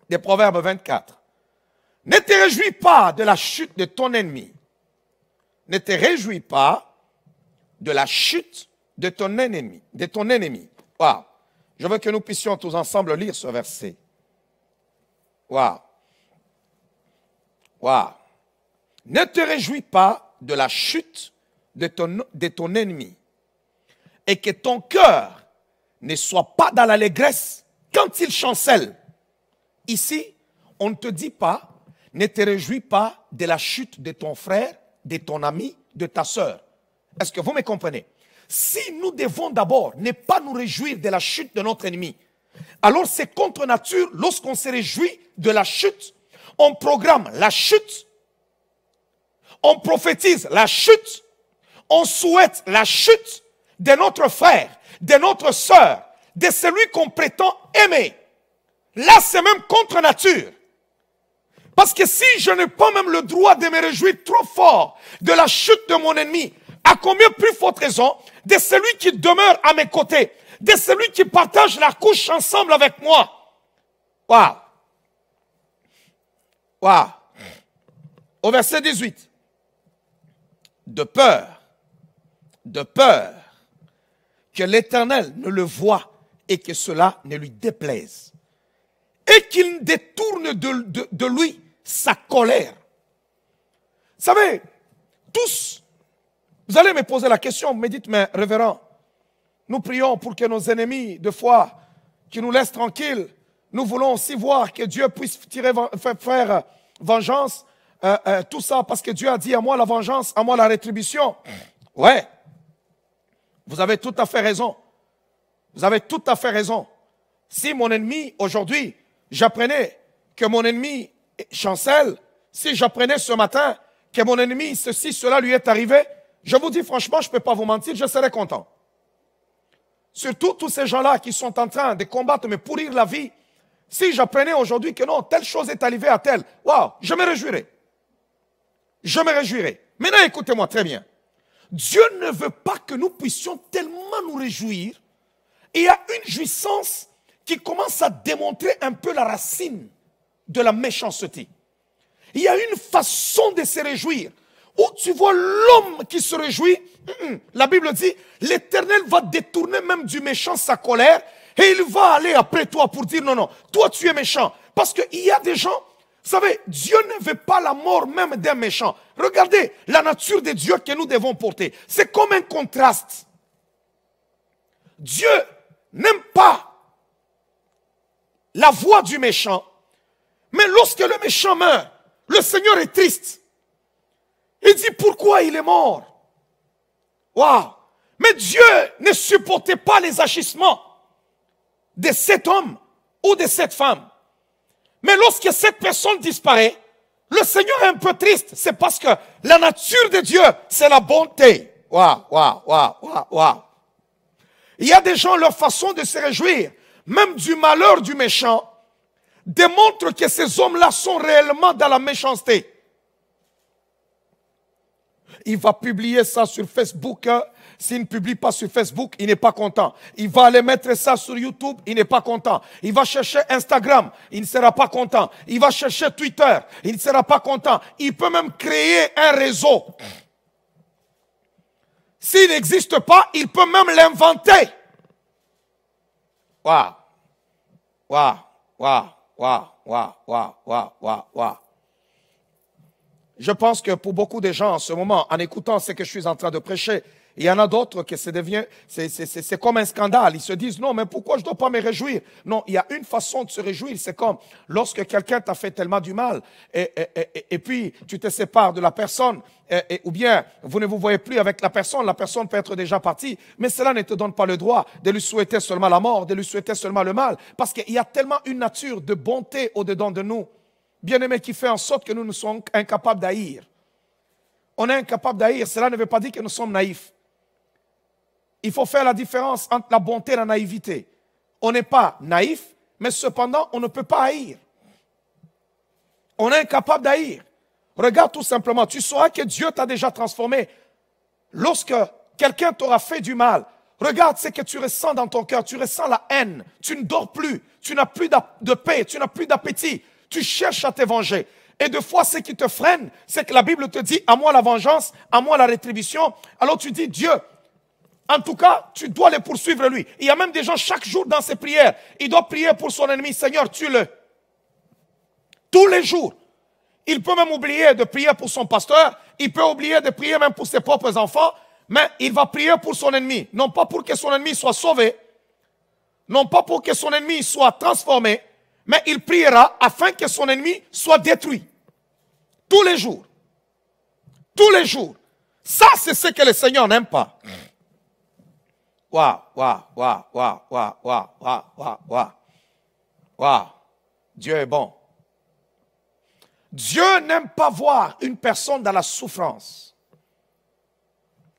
des Proverbes 24. Ne te réjouis pas de la chute de ton ennemi. Ne te réjouis pas de la chute de ton ennemi, de ton ennemi. Je veux que nous puissions tous ensemble lire ce verset. Ne te réjouis pas de la chute de ton, de ton ennemi et que ton cœur ne soit pas dans l'allégresse quand il chancelle. Ici, on ne te dit pas, ne te réjouis pas de la chute de ton frère, de ton ami, de ta sœur. Est-ce que vous me comprenez si nous devons d'abord ne pas nous réjouir de la chute de notre ennemi, alors c'est contre nature lorsqu'on se réjouit de la chute, on programme la chute, on prophétise la chute, on souhaite la chute de notre frère, de notre sœur, de celui qu'on prétend aimer. Là, c'est même contre nature. Parce que si je n'ai pas même le droit de me réjouir trop fort de la chute de mon ennemi, à combien plus faute raison de celui qui demeure à mes côtés, de celui qui partage la couche ensemble avec moi. Waouh. Waouh. Au verset 18. De peur, de peur que l'Éternel ne le voie et que cela ne lui déplaise. Et qu'il détourne de, de lui sa colère. Vous savez, tous vous allez me poser la question, me dites, mais révérend, nous prions pour que nos ennemis de foi, qui nous laissent tranquilles, nous voulons aussi voir que Dieu puisse tirer, faire, vengeance, euh, euh, tout ça, parce que Dieu a dit à moi la vengeance, à moi la rétribution. Ouais, vous avez tout à fait raison. Vous avez tout à fait raison. Si mon ennemi, aujourd'hui, j'apprenais que mon ennemi chancelle, si j'apprenais ce matin que mon ennemi, ceci, cela lui est arrivé, je vous dis franchement, je ne peux pas vous mentir, je serais content. Surtout tous ces gens-là qui sont en train de combattre, mais pourrir la vie. Si j'apprenais aujourd'hui que non, telle chose est arrivée à telle, waouh, je me réjouirais. Je me réjouirais. Maintenant, écoutez-moi très bien. Dieu ne veut pas que nous puissions tellement nous réjouir. Il y a une jouissance qui commence à démontrer un peu la racine de la méchanceté. Il y a une façon de se réjouir où oh, tu vois l'homme qui se réjouit, la Bible dit, l'Éternel va détourner même du méchant sa colère et il va aller après toi pour dire non, non, toi tu es méchant. Parce qu'il y a des gens, vous savez, Dieu ne veut pas la mort même d'un méchant. Regardez la nature de Dieu que nous devons porter. C'est comme un contraste. Dieu n'aime pas la voix du méchant. Mais lorsque le méchant meurt, le Seigneur est triste. Il dit pourquoi il est mort. Waouh! Mais Dieu ne supportait pas les agissements de cet homme ou de cette femme. Mais lorsque cette personne disparaît, le Seigneur est un peu triste. C'est parce que la nature de Dieu, c'est la bonté. Waouh, waouh, waouh, waouh, waouh. Il y a des gens, leur façon de se réjouir, même du malheur du méchant, démontre que ces hommes-là sont réellement dans la méchanceté. Il va publier ça sur Facebook. Hein. S'il ne publie pas sur Facebook, il n'est pas content. Il va aller mettre ça sur YouTube, il n'est pas content. Il va chercher Instagram, il ne sera pas content. Il va chercher Twitter, il ne sera pas content. Il peut même créer un réseau. S'il n'existe pas, il peut même l'inventer. Waouh. Waouh. Waouh. Waouh. Waouh. Waouh. Waouh. Waouh. Je pense que pour beaucoup de gens en ce moment, en écoutant ce que je suis en train de prêcher, il y en a d'autres que ça devient, c'est comme un scandale. Ils se disent, non, mais pourquoi je dois pas me réjouir? Non, il y a une façon de se réjouir. C'est comme lorsque quelqu'un t'a fait tellement du mal et, puis tu te sépares de la personne ou bien vous ne vous voyez plus avec la personne. La personne peut être déjà partie, mais cela ne te donne pas le droit de lui souhaiter seulement la mort, de lui souhaiter seulement le mal parce qu'il y a tellement une nature de bonté au-dedans de nous bien-aimé, qui fait en sorte que nous ne sommes incapables d'haïr. On est incapable d'haïr, cela ne veut pas dire que nous sommes naïfs. Il faut faire la différence entre la bonté et la naïveté. On n'est pas naïf, mais cependant, on ne peut pas haïr. On est incapable d'haïr. Regarde tout simplement, tu sauras que Dieu t'a déjà transformé. Lorsque quelqu'un t'aura fait du mal, regarde ce que tu ressens dans ton cœur. Tu ressens la haine, tu ne dors plus, tu n'as plus de paix, tu n'as plus d'appétit tu cherches à te venger. Et de fois, ce qui te freine, c'est que la Bible te dit, à moi la vengeance, à moi la rétribution. Alors tu dis, Dieu, en tout cas, tu dois le poursuivre lui. Il y a même des gens chaque jour dans ses prières, il doit prier pour son ennemi, Seigneur, tue-le. Tous les jours. Il peut même oublier de prier pour son pasteur, il peut oublier de prier même pour ses propres enfants, mais il va prier pour son ennemi, non pas pour que son ennemi soit sauvé, non pas pour que son ennemi soit transformé, mais il priera afin que son ennemi soit détruit. Tous les jours. Tous les jours. Ça, c'est ce que le Seigneur n'aime pas. Waouh, waouh, waouh, waouh, waouh, waouh, waouh, waouh, waouh. Dieu est bon. Dieu n'aime pas voir une personne dans la souffrance.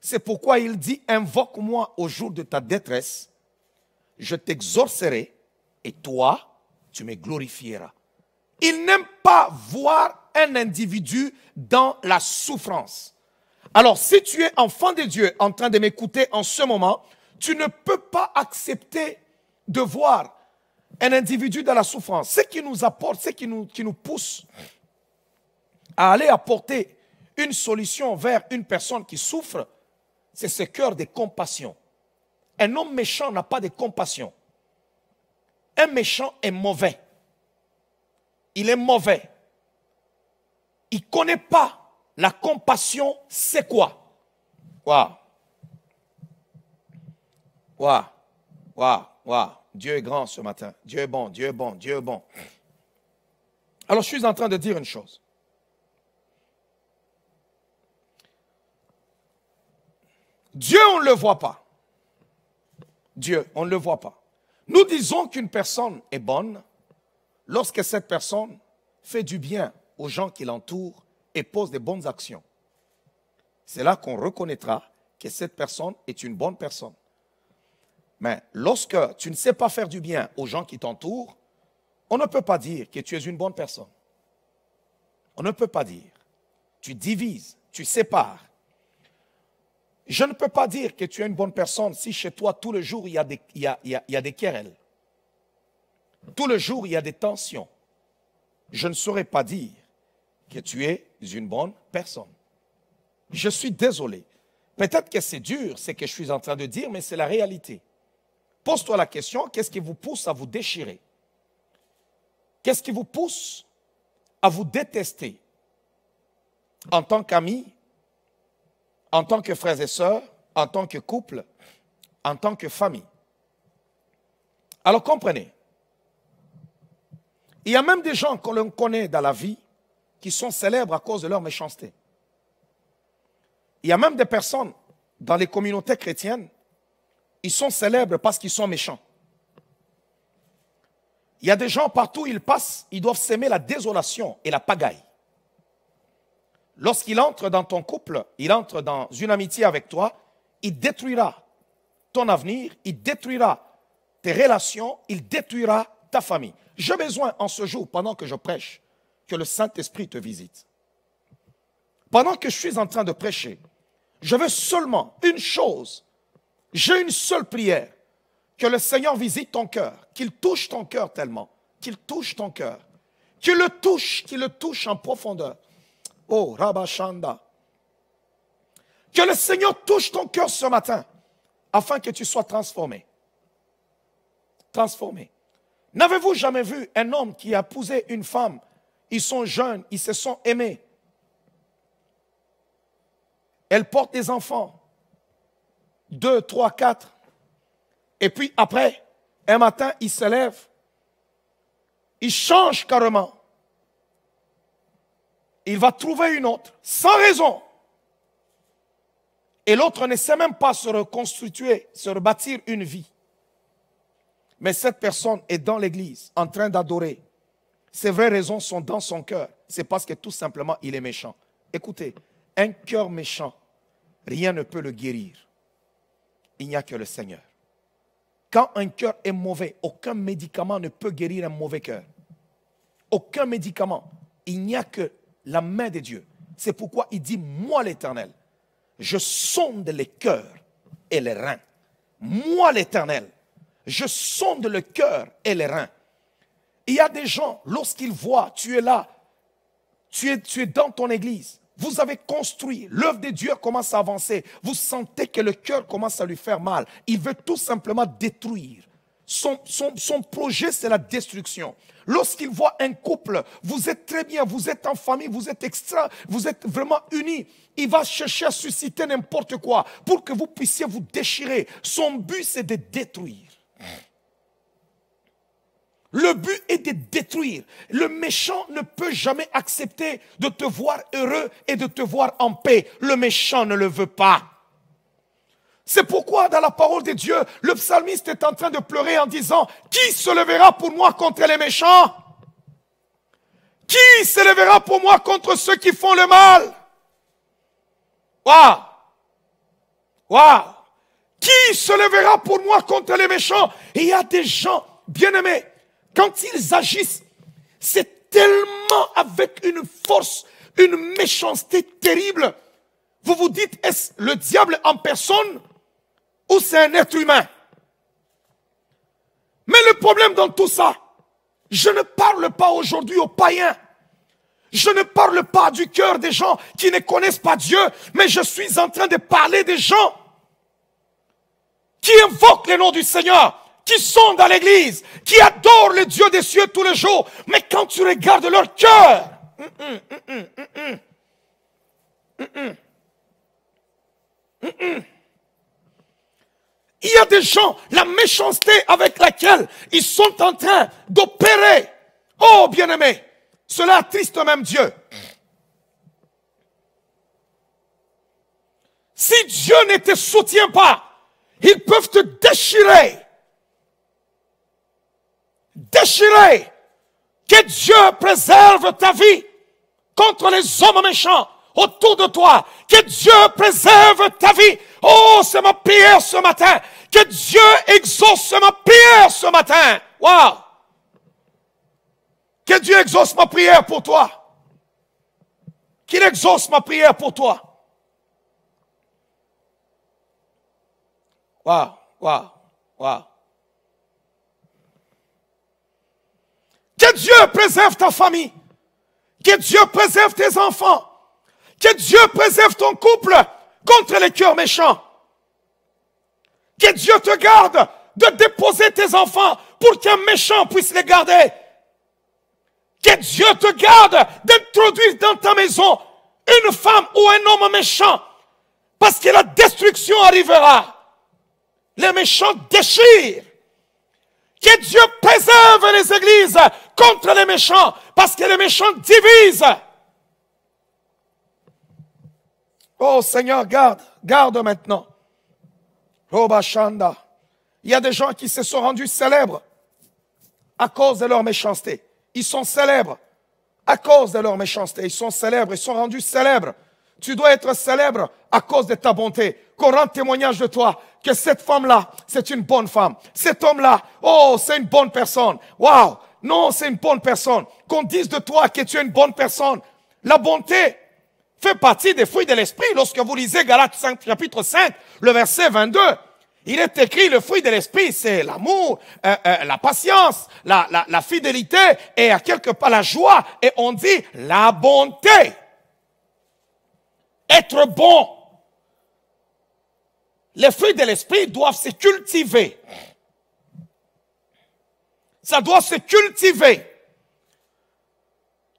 C'est pourquoi il dit, invoque-moi au jour de ta détresse, je t'exorcerai, et toi, tu me glorifieras. Il n'aime pas voir un individu dans la souffrance. Alors, si tu es enfant de Dieu en train de m'écouter en ce moment, tu ne peux pas accepter de voir un individu dans la souffrance. Ce qui nous apporte, ce qui nous, qui nous pousse à aller apporter une solution vers une personne qui souffre, c'est ce cœur de compassion. Un homme méchant n'a pas de compassion. Un méchant est mauvais. Il est mauvais. Il ne connaît pas la compassion, c'est quoi Waouh. Waouh. Waouh. Waouh. Dieu est grand ce matin. Dieu est bon, Dieu est bon, Dieu est bon. Alors je suis en train de dire une chose. Dieu, on ne le voit pas. Dieu, on ne le voit pas. Nous disons qu'une personne est bonne lorsque cette personne fait du bien aux gens qui l'entourent et pose des bonnes actions. C'est là qu'on reconnaîtra que cette personne est une bonne personne. Mais lorsque tu ne sais pas faire du bien aux gens qui t'entourent, on ne peut pas dire que tu es une bonne personne. On ne peut pas dire. Tu divises, tu sépares, je ne peux pas dire que tu es une bonne personne si chez toi, tout le jour, il y a des, il y a, des querelles. Tout le jour, il y a des tensions. Je ne saurais pas dire que tu es une bonne personne. Je suis désolé. Peut-être que c'est dur, ce que je suis en train de dire, mais c'est la réalité. Pose-toi la question, qu'est-ce qui vous pousse à vous déchirer Qu'est-ce qui vous pousse à vous détester En tant qu'ami, en tant que frères et sœurs, en tant que couple, en tant que famille. Alors comprenez, il y a même des gens que l'on connaît dans la vie qui sont célèbres à cause de leur méchanceté. Il y a même des personnes dans les communautés chrétiennes, ils sont célèbres parce qu'ils sont méchants. Il y a des gens partout où ils passent, ils doivent s'aimer la désolation et la pagaille. Lorsqu'il entre dans ton couple, il entre dans une amitié avec toi, il détruira ton avenir, il détruira tes relations, il détruira ta famille. J'ai besoin en ce jour, pendant que je prêche, que le Saint-Esprit te visite. Pendant que je suis en train de prêcher, je veux seulement une chose. J'ai une seule prière. Que le Seigneur visite ton cœur, qu'il touche ton cœur tellement, qu'il touche ton cœur, qu'il le touche, qu'il le touche en profondeur, Oh, Shanda. Que le Seigneur touche ton cœur ce matin afin que tu sois transformé. Transformé. N'avez-vous jamais vu un homme qui a épousé une femme Ils sont jeunes, ils se sont aimés. Elle porte des enfants. Deux, trois, quatre. Et puis après, un matin, il se lève. Il change carrément il va trouver une autre sans raison. Et l'autre ne sait même pas se reconstituer, se rebâtir une vie. Mais cette personne est dans l'église en train d'adorer. Ses vraies raisons sont dans son cœur. C'est parce que tout simplement, il est méchant. Écoutez, un cœur méchant, rien ne peut le guérir. Il n'y a que le Seigneur. Quand un cœur est mauvais, aucun médicament ne peut guérir un mauvais cœur. Aucun médicament. Il n'y a que la main de Dieu. C'est pourquoi il dit, moi l'Éternel, je sonde les cœurs et les reins. Moi l'Éternel, je sonde le cœur et les reins. Il y a des gens, lorsqu'ils voient, tu es là, tu es, tu es dans ton église, vous avez construit, l'œuvre de Dieu commence à avancer, vous sentez que le cœur commence à lui faire mal. Il veut tout simplement détruire son, projet, c'est la destruction. Lorsqu'il voit un couple, vous êtes très bien, vous êtes en famille, vous êtes extra, vous êtes vraiment unis, il va chercher à susciter n'importe quoi pour que vous puissiez vous déchirer. Son but, c'est de détruire. Le but est de détruire. Le méchant ne peut jamais accepter de te voir heureux et de te voir en paix. Le méchant ne le veut pas. C'est pourquoi dans la parole de Dieu, le psalmiste est en train de pleurer en disant, qui se levera pour moi contre les méchants Qui se levera pour moi contre ceux qui font le mal Waouh Waouh Qui se levera pour moi contre les méchants il y a des gens, bien-aimés, quand ils agissent, c'est tellement avec une force, une méchanceté terrible. Vous vous dites, est-ce le diable en personne ou c'est un être humain. Mais le problème dans tout ça, je ne parle pas aujourd'hui aux païens. Je ne parle pas du cœur des gens qui ne connaissent pas Dieu, mais je suis en train de parler des gens qui invoquent le nom du Seigneur, qui sont dans l'église, qui adorent le Dieu des cieux tous les jours. Mais quand tu regardes leur cœur, il y a des gens, la méchanceté avec laquelle ils sont en train d'opérer. Oh, bien-aimé, cela attriste même Dieu. Si Dieu ne te soutient pas, ils peuvent te déchirer. Déchirer. Que Dieu préserve ta vie contre les hommes méchants autour de toi. Que Dieu préserve ta vie. Oh, c'est ma prière ce matin. Que Dieu exauce ma prière ce matin. Wow. Que Dieu exauce ma prière pour toi. Qu'il exauce ma prière pour toi. Wow, wow, wow. Que Dieu préserve ta famille. Que Dieu préserve tes enfants. Que Dieu préserve ton couple contre les cœurs méchants. Que Dieu te garde de déposer tes enfants pour qu'un méchant puisse les garder. Que Dieu te garde d'introduire dans ta maison une femme ou un homme méchant parce que la destruction arrivera. Les méchants déchirent. Que Dieu préserve les églises contre les méchants parce que les méchants divisent. Oh Seigneur, garde, garde maintenant. Oh Il y a des gens qui se sont rendus célèbres à cause de leur méchanceté. Ils sont célèbres à cause de leur méchanceté. Ils sont célèbres, ils sont rendus célèbres. Tu dois être célèbre à cause de ta bonté. Qu'on rende témoignage de toi que cette femme-là, c'est une bonne femme. Cet homme-là, oh, c'est une bonne personne. Waouh! Non, c'est une bonne personne. Qu'on dise de toi que tu es une bonne personne. La bonté, fait partie des fruits de l'esprit. Lorsque vous lisez Galates 5, chapitre 5, le verset 22, il est écrit, le fruit de l'esprit, c'est l'amour, euh, euh, la patience, la, la, fidélité et à quelque part la joie. Et on dit la bonté. Être bon. Les fruits de l'esprit doivent se cultiver. Ça doit se cultiver.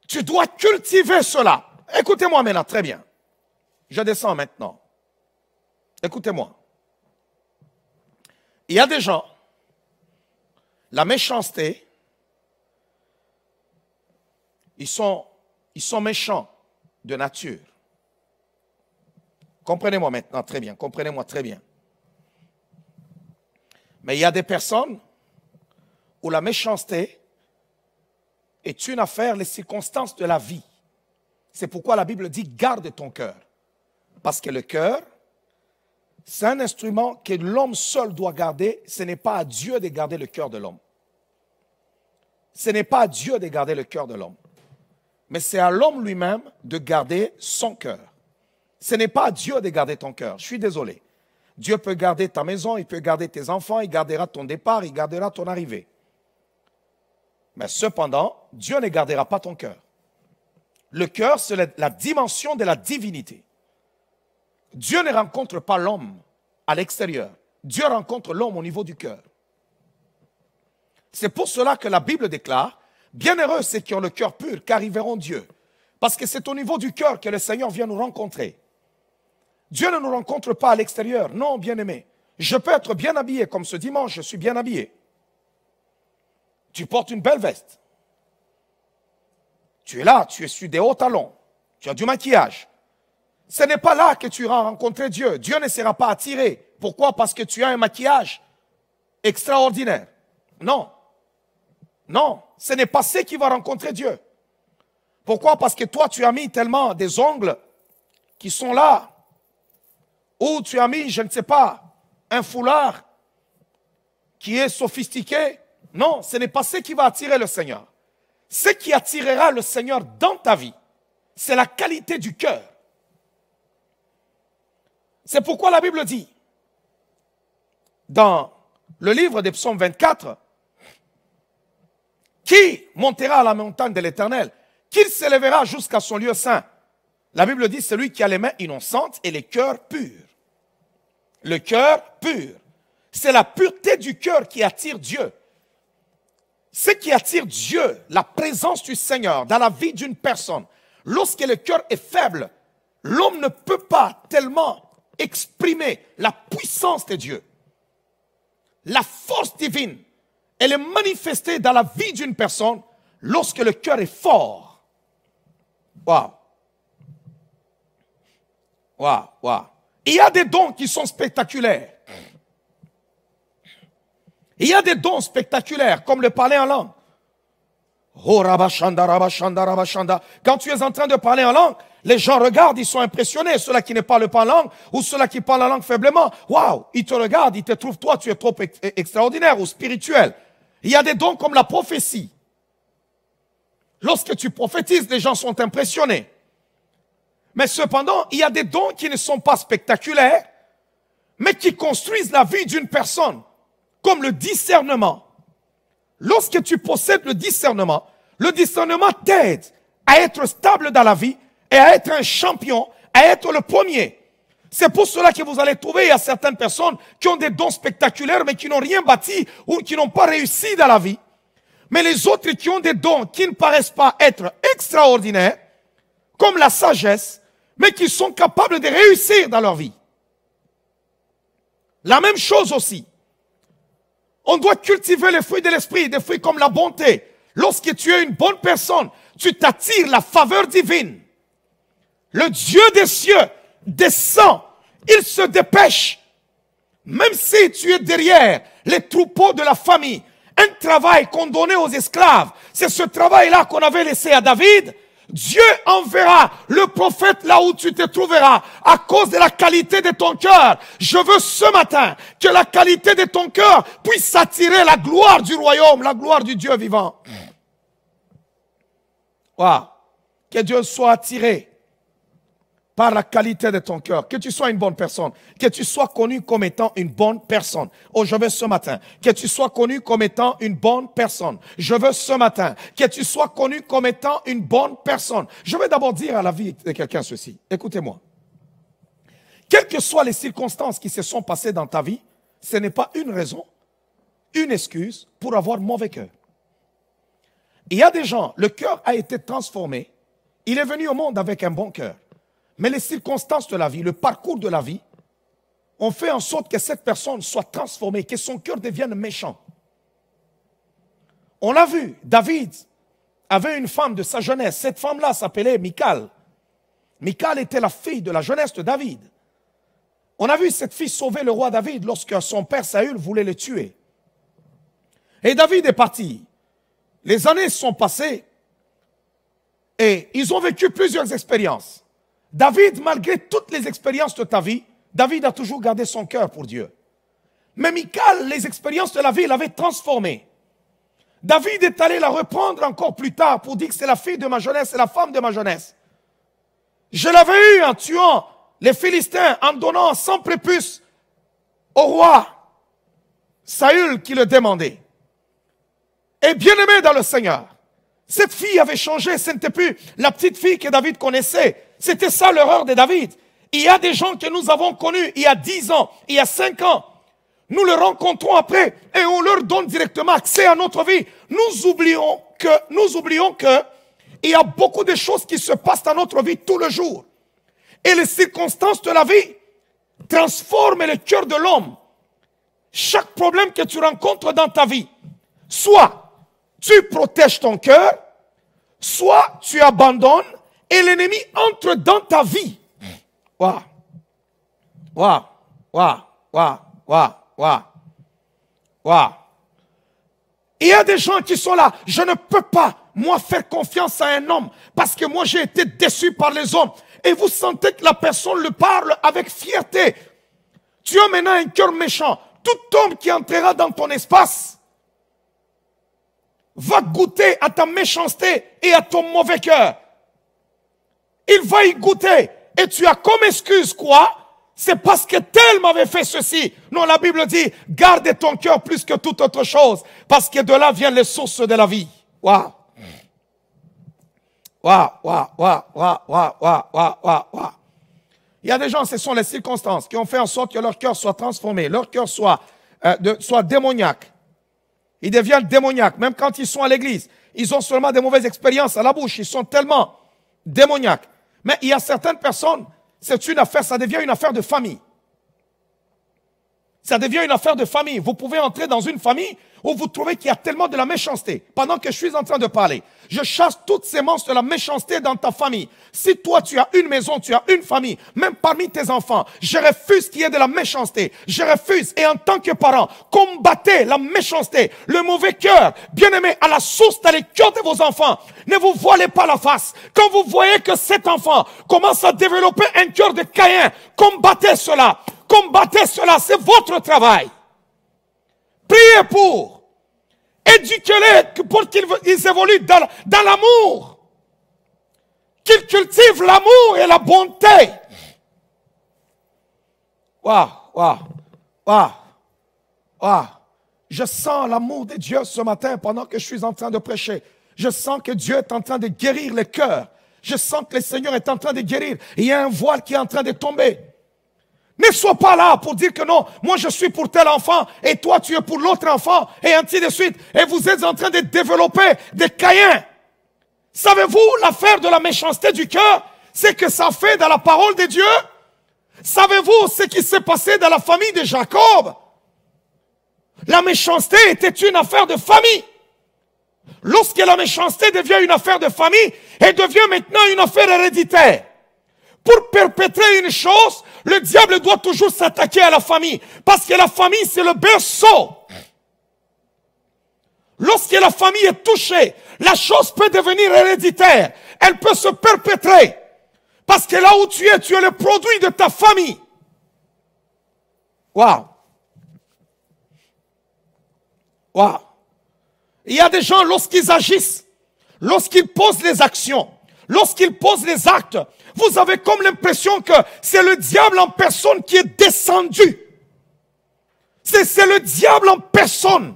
Tu dois cultiver cela. Écoutez-moi maintenant, très bien. Je descends maintenant. Écoutez-moi. Il y a des gens, la méchanceté, ils sont, ils sont méchants de nature. Comprenez-moi maintenant très bien, comprenez-moi très bien. Mais il y a des personnes où la méchanceté est une affaire, les circonstances de la vie. C'est pourquoi la Bible dit garde ton cœur. Parce que le cœur, c'est un instrument que l'homme seul doit garder. Ce n'est pas à Dieu de garder le cœur de l'homme. Ce n'est pas à Dieu de garder le cœur de l'homme. Mais c'est à l'homme lui-même de garder son cœur. Ce n'est pas à Dieu de garder ton cœur. Je suis désolé. Dieu peut garder ta maison, il peut garder tes enfants, il gardera ton départ, il gardera ton arrivée. Mais cependant, Dieu ne gardera pas ton cœur. Le cœur, c'est la dimension de la divinité. Dieu ne rencontre pas l'homme à l'extérieur. Dieu rencontre l'homme au niveau du cœur. C'est pour cela que la Bible déclare, Bienheureux ceux qui ont le cœur pur, car ils verront Dieu. Parce que c'est au niveau du cœur que le Seigneur vient nous rencontrer. Dieu ne nous rencontre pas à l'extérieur. Non, bien-aimé, je peux être bien habillé, comme ce dimanche, je suis bien habillé. Tu portes une belle veste. Tu es là, tu es sur des hauts talons, tu as du maquillage. Ce n'est pas là que tu iras rencontrer Dieu. Dieu ne sera pas attiré. Pourquoi Parce que tu as un maquillage extraordinaire. Non. Non, ce n'est pas ce qui va rencontrer Dieu. Pourquoi Parce que toi, tu as mis tellement des ongles qui sont là. Ou tu as mis, je ne sais pas, un foulard qui est sophistiqué. Non, ce n'est pas ce qui va attirer le Seigneur. Ce qui attirera le Seigneur dans ta vie, c'est la qualité du cœur. C'est pourquoi la Bible dit, dans le livre des psaumes 24, qui montera à la montagne de l'Éternel, Qui s'élèvera jusqu'à son lieu saint. La Bible dit, celui qui a les mains innocentes et les cœurs purs. Le cœur pur. C'est la pureté du cœur qui attire Dieu ce qui attire Dieu, la présence du Seigneur dans la vie d'une personne, lorsque le cœur est faible, l'homme ne peut pas tellement exprimer la puissance de Dieu. La force divine, elle est manifestée dans la vie d'une personne lorsque le cœur est fort. Waouh! Waouh, Il y a des dons qui sont spectaculaires. Il y a des dons spectaculaires, comme le parler en langue. Oh, Quand tu es en train de parler en langue, les gens regardent, ils sont impressionnés. ceux qui ne parlent pas en langue ou ceux qui parlent la langue faiblement. Waouh, ils te regardent, ils te trouvent, toi, tu es trop euh, extraordinaire ou spirituel. Il y a des dons comme la prophétie. Lorsque tu prophétises, les gens sont impressionnés. Mais cependant, il y a des dons qui ne sont pas spectaculaires, mais qui construisent la vie d'une personne comme le discernement. Lorsque tu possèdes le discernement, le discernement t'aide à être stable dans la vie et à être un champion, à être le premier. C'est pour cela que vous allez trouver, à certaines personnes qui ont des dons spectaculaires mais qui n'ont rien bâti ou qui n'ont pas réussi dans la vie. Mais les autres qui ont des dons qui ne paraissent pas être extraordinaires, comme la sagesse, mais qui sont capables de réussir dans leur vie. La même chose aussi. On doit cultiver les fruits de l'esprit, des fruits comme la bonté. Lorsque tu es une bonne personne, tu t'attires la faveur divine. Le Dieu des cieux descend, il se dépêche. Même si tu es derrière les troupeaux de la famille, un travail qu'on donnait aux esclaves, c'est ce travail-là qu'on avait laissé à David, Dieu enverra le prophète là où tu te trouveras à cause de la qualité de ton cœur. Je veux ce matin que la qualité de ton cœur puisse attirer la gloire du royaume, la gloire du Dieu vivant. Que Dieu soit attiré par la qualité de ton cœur, que tu sois une bonne personne, que tu sois connu comme étant une bonne personne. Oh, je veux ce matin que tu sois connu comme étant une bonne personne. Je veux ce matin que tu sois connu comme étant une bonne personne. Je veux d'abord dire à la vie de quelqu'un ceci. Écoutez-moi. Quelles que soient les circonstances qui se sont passées dans ta vie, ce n'est pas une raison, une excuse pour avoir mauvais cœur. Il y a des gens, le cœur a été transformé. Il est venu au monde avec un bon cœur. Mais les circonstances de la vie, le parcours de la vie, ont fait en sorte que cette personne soit transformée, que son cœur devienne méchant. On l'a vu, David avait une femme de sa jeunesse. Cette femme-là s'appelait Michal. Michal était la fille de la jeunesse de David. On a vu cette fille sauver le roi David lorsque son père Saül voulait le tuer. Et David est parti. Les années sont passées et ils ont vécu plusieurs expériences. David, malgré toutes les expériences de ta vie, David a toujours gardé son cœur pour Dieu. Mais Michal, les expériences de la vie l'avaient transformé. David est allé la reprendre encore plus tard pour dire que c'est la fille de ma jeunesse, c'est la femme de ma jeunesse. Je l'avais eu en tuant les Philistins, en donnant sans prépuce au roi Saül qui le demandait. Et bien aimé dans le Seigneur, cette fille avait changé, ce n'était plus la petite fille que David connaissait, c'était ça l'erreur de David. Il y a des gens que nous avons connus il y a dix ans, il y a cinq ans. Nous les rencontrons après et on leur donne directement accès à notre vie. Nous oublions que, nous oublions que il y a beaucoup de choses qui se passent dans notre vie tout le jour. Et les circonstances de la vie transforment le cœur de l'homme. Chaque problème que tu rencontres dans ta vie, soit tu protèges ton cœur, soit tu abandonnes, et l'ennemi entre dans ta vie. Waouh. Waouh. Waouh. Waouh. Waouh. Waouh. Il y a des gens qui sont là. Je ne peux pas, moi, faire confiance à un homme parce que moi, j'ai été déçu par les hommes. Et vous sentez que la personne le parle avec fierté. Tu as maintenant un cœur méchant. Tout homme qui entrera dans ton espace va goûter à ta méchanceté et à ton mauvais cœur il va y goûter. Et tu as comme excuse quoi C'est parce que tel m'avait fait ceci. Non, la Bible dit, garde ton cœur plus que toute autre chose, parce que de là viennent les sources de la vie. Waouh Waouh, waouh, waouh, waouh, waouh, waouh, waouh, waouh. Il y a des gens, ce sont les circonstances qui ont fait en sorte que leur cœur soit transformé, leur cœur soit, euh, soit démoniaque. Ils deviennent démoniaques, même quand ils sont à l'église. Ils ont seulement des mauvaises expériences à la bouche. Ils sont tellement démoniaques. Mais il y a certaines personnes, c'est une affaire, ça devient une affaire de famille. Ça devient une affaire de famille. Vous pouvez entrer dans une famille où vous trouvez qu'il y a tellement de la méchanceté, pendant que je suis en train de parler, je chasse toutes ces monstres de la méchanceté dans ta famille. Si toi tu as une maison, tu as une famille, même parmi tes enfants, je refuse qu'il y ait de la méchanceté. Je refuse. Et en tant que parent, combattez la méchanceté, le mauvais cœur. Bien-aimé, à la source, dans les cœurs de vos enfants, ne vous voilez pas la face. Quand vous voyez que cet enfant commence à développer un cœur de Caïn, combattez cela. Combattez cela. C'est votre travail. Priez pour. Éduquez-les pour qu'ils évoluent dans, dans l'amour. Qu'ils cultivent l'amour et la bonté. Waouh, waouh, waouh, Je sens l'amour de Dieu ce matin pendant que je suis en train de prêcher. Je sens que Dieu est en train de guérir les cœurs. Je sens que le Seigneur est en train de guérir. Il y a un voile qui est en train de tomber. Ne sois pas là pour dire que non, moi je suis pour tel enfant et toi tu es pour l'autre enfant et ainsi de suite. Et vous êtes en train de développer des caïens. Savez-vous l'affaire de la méchanceté du cœur C'est que ça fait dans la parole de Dieu. Savez-vous ce qui s'est passé dans la famille de Jacob La méchanceté était une affaire de famille. Lorsque la méchanceté devient une affaire de famille, elle devient maintenant une affaire héréditaire. Pour perpétrer une chose, le diable doit toujours s'attaquer à la famille, parce que la famille, c'est le berceau. Lorsque la famille est touchée, la chose peut devenir héréditaire, elle peut se perpétrer, parce que là où tu es, tu es le produit de ta famille. Waouh. Waouh. Il y a des gens, lorsqu'ils agissent, lorsqu'ils posent les actions, lorsqu'il pose les actes, vous avez comme l'impression que c'est le diable en personne qui est descendu. C'est le diable en personne.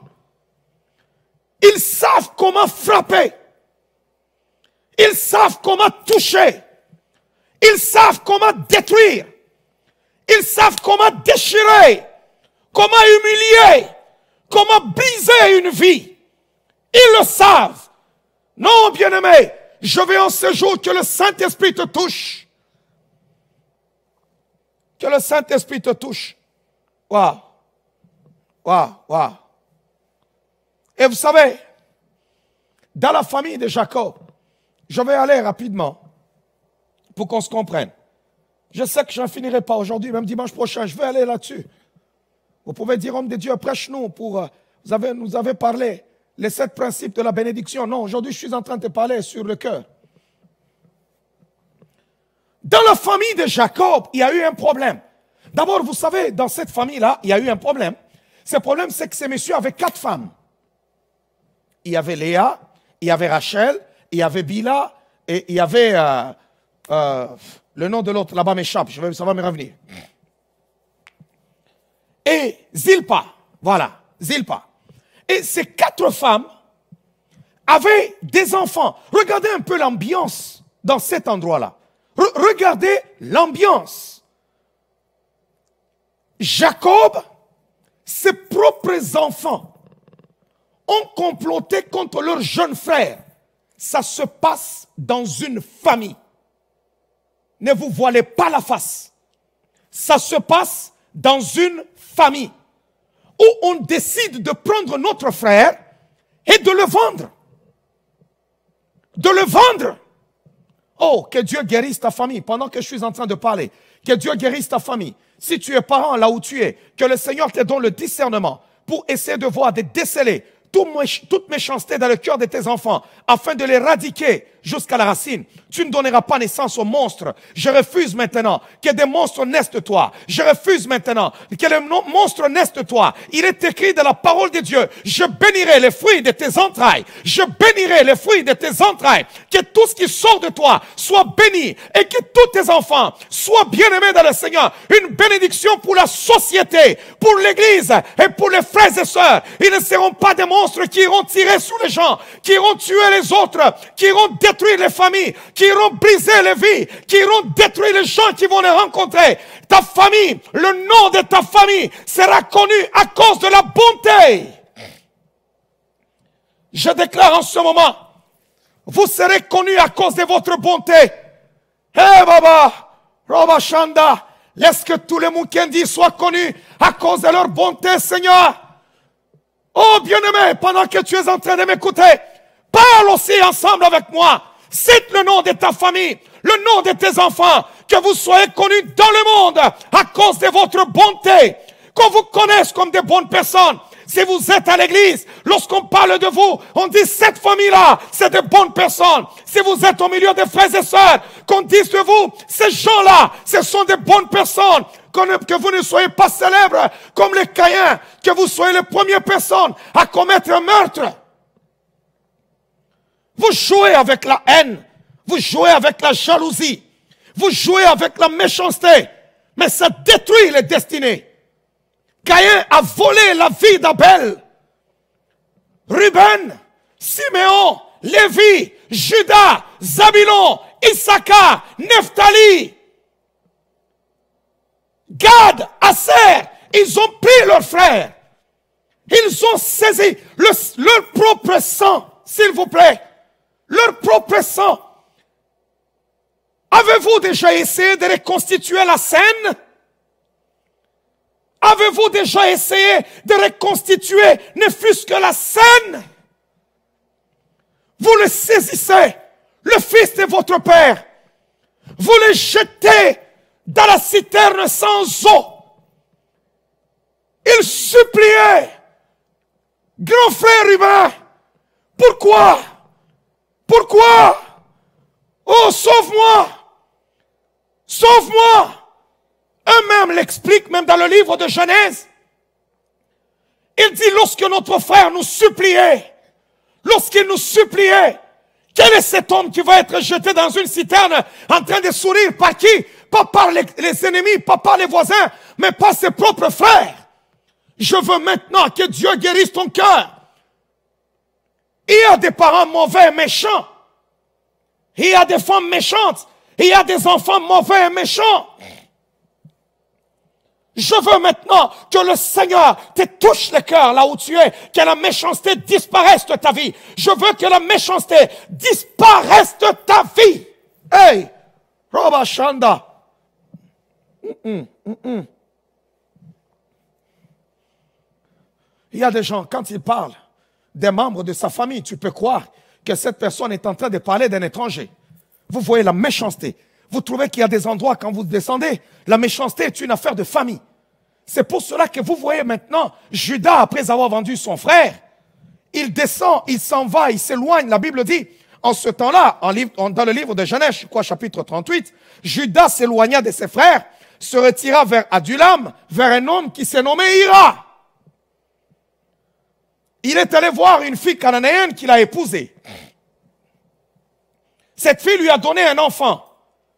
Ils savent comment frapper. Ils savent comment toucher. Ils savent comment détruire. Ils savent comment déchirer, comment humilier, comment briser une vie. Ils le savent. Non, bien-aimés, je veux en ce jour que le Saint-Esprit te touche. Que le Saint-Esprit te touche. Waouh. Waouh, waouh. Et vous savez, dans la famille de Jacob, je vais aller rapidement pour qu'on se comprenne. Je sais que je n'en finirai pas aujourd'hui, même dimanche prochain, je vais aller là-dessus. Vous pouvez dire, homme de Dieu, prêche-nous pour... Euh, vous avez, nous avez parlé les sept principes de la bénédiction. Non, aujourd'hui, je suis en train de parler sur le cœur. Dans la famille de Jacob, il y a eu un problème. D'abord, vous savez, dans cette famille-là, il y a eu un problème. Ce problème, c'est que ces messieurs avaient quatre femmes. Il y avait Léa, il y avait Rachel, il y avait Bila, et il y avait euh, euh, le nom de l'autre là-bas m'échappe, ça va me revenir. Et Zilpa, voilà, Zilpa. Et ces quatre femmes avaient des enfants. Regardez un peu l'ambiance dans cet endroit-là. regardez l'ambiance. Jacob, ses propres enfants ont comploté contre leur jeune frère. Ça se passe dans une famille. Ne vous voilez pas la face. Ça se passe dans une famille où on décide de prendre notre frère et de le vendre. De le vendre. Oh, que Dieu guérisse ta famille pendant que je suis en train de parler. Que Dieu guérisse ta famille. Si tu es parent là où tu es, que le Seigneur te donne le discernement pour essayer de voir, de déceler toute méchanceté dans le cœur de tes enfants afin de l'éradiquer jusqu'à la racine. Tu ne donneras pas naissance aux monstres. Je refuse maintenant que des monstres naissent de toi. Je refuse maintenant que les monstres naissent de toi. Il est écrit dans la parole de Dieu, je bénirai les fruits de tes entrailles. Je bénirai les fruits de tes entrailles. Que tout ce qui sort de toi soit béni et que tous tes enfants soient bien-aimés dans le Seigneur. Une bénédiction pour la société, pour l'Église et pour les frères et sœurs. Ils ne seront pas des monstres qui iront tirer sur les gens, qui iront tuer les autres, qui iront détruire détruire les familles, qui iront briser les vies, qui iront détruire les gens qui vont les rencontrer. Ta famille, le nom de ta famille sera connu à cause de la bonté. Je déclare en ce moment, vous serez connus à cause de votre bonté. Eh hey Baba, Shanda, laisse que tous les Moukendis soient connus à cause de leur bonté, Seigneur. Oh bien-aimé, pendant que tu es en train de m'écouter, Parle aussi ensemble avec moi. Cite le nom de ta famille, le nom de tes enfants, que vous soyez connus dans le monde à cause de votre bonté, qu'on vous connaisse comme des bonnes personnes. Si vous êtes à l'église, lorsqu'on parle de vous, on dit cette famille-là, c'est de bonnes personnes. Si vous êtes au milieu des frères et sœurs, qu'on dise de vous, ces gens-là, ce sont des bonnes personnes. Que vous ne soyez pas célèbres comme les Caïens, que vous soyez les premières personnes à commettre un meurtre. Vous jouez avec la haine, vous jouez avec la jalousie, vous jouez avec la méchanceté, mais ça détruit les destinées. Caïn a volé la vie d'Abel. Ruben, Simeon, Lévi, Judas, Zabulon, Issachar, Nephtali, Gad, Aser, ils ont pris leurs frères. Ils ont saisi le, leur propre sang, s'il vous plaît leur propre sang. Avez-vous déjà essayé de reconstituer la scène Avez-vous déjà essayé de reconstituer ne fût-ce que la scène Vous le saisissez, le fils de votre père. Vous le jetez dans la citerne sans eau. Il suppliait, grand frère humain, pourquoi pourquoi Oh, sauve-moi Sauve-moi Eux-mêmes l'expliquent même dans le livre de Genèse. Il dit, lorsque notre frère nous suppliait, lorsqu'il nous suppliait, quel est cet homme qui va être jeté dans une citerne en train de sourire Par qui Pas par les, les, ennemis, pas par les voisins, mais par ses propres frères. Je veux maintenant que Dieu guérisse ton cœur. Il y a des parents mauvais et méchants. Il y a des femmes méchantes. Il y a des enfants mauvais et méchants. Je veux maintenant que le Seigneur te touche le cœur là où tu es, que la méchanceté disparaisse de ta vie. Je veux que la méchanceté disparaisse de ta vie. Hey, Roba Shanda. Il y a des gens, quand ils parlent, des membres de sa famille. Tu peux croire que cette personne est en train de parler d'un étranger. Vous voyez la méchanceté. Vous trouvez qu'il y a des endroits quand vous descendez, la méchanceté est une affaire de famille. C'est pour cela que vous voyez maintenant Judas, après avoir vendu son frère, il descend, il s'en va, il s'éloigne. La Bible dit, en ce temps-là, dans le livre de Genèse, chapitre 38, Judas s'éloigna de ses frères, se retira vers Adulam, vers un homme qui s'est nommé Ira il est allé voir une fille cananéenne qu'il a épousée. Cette fille lui a donné un enfant,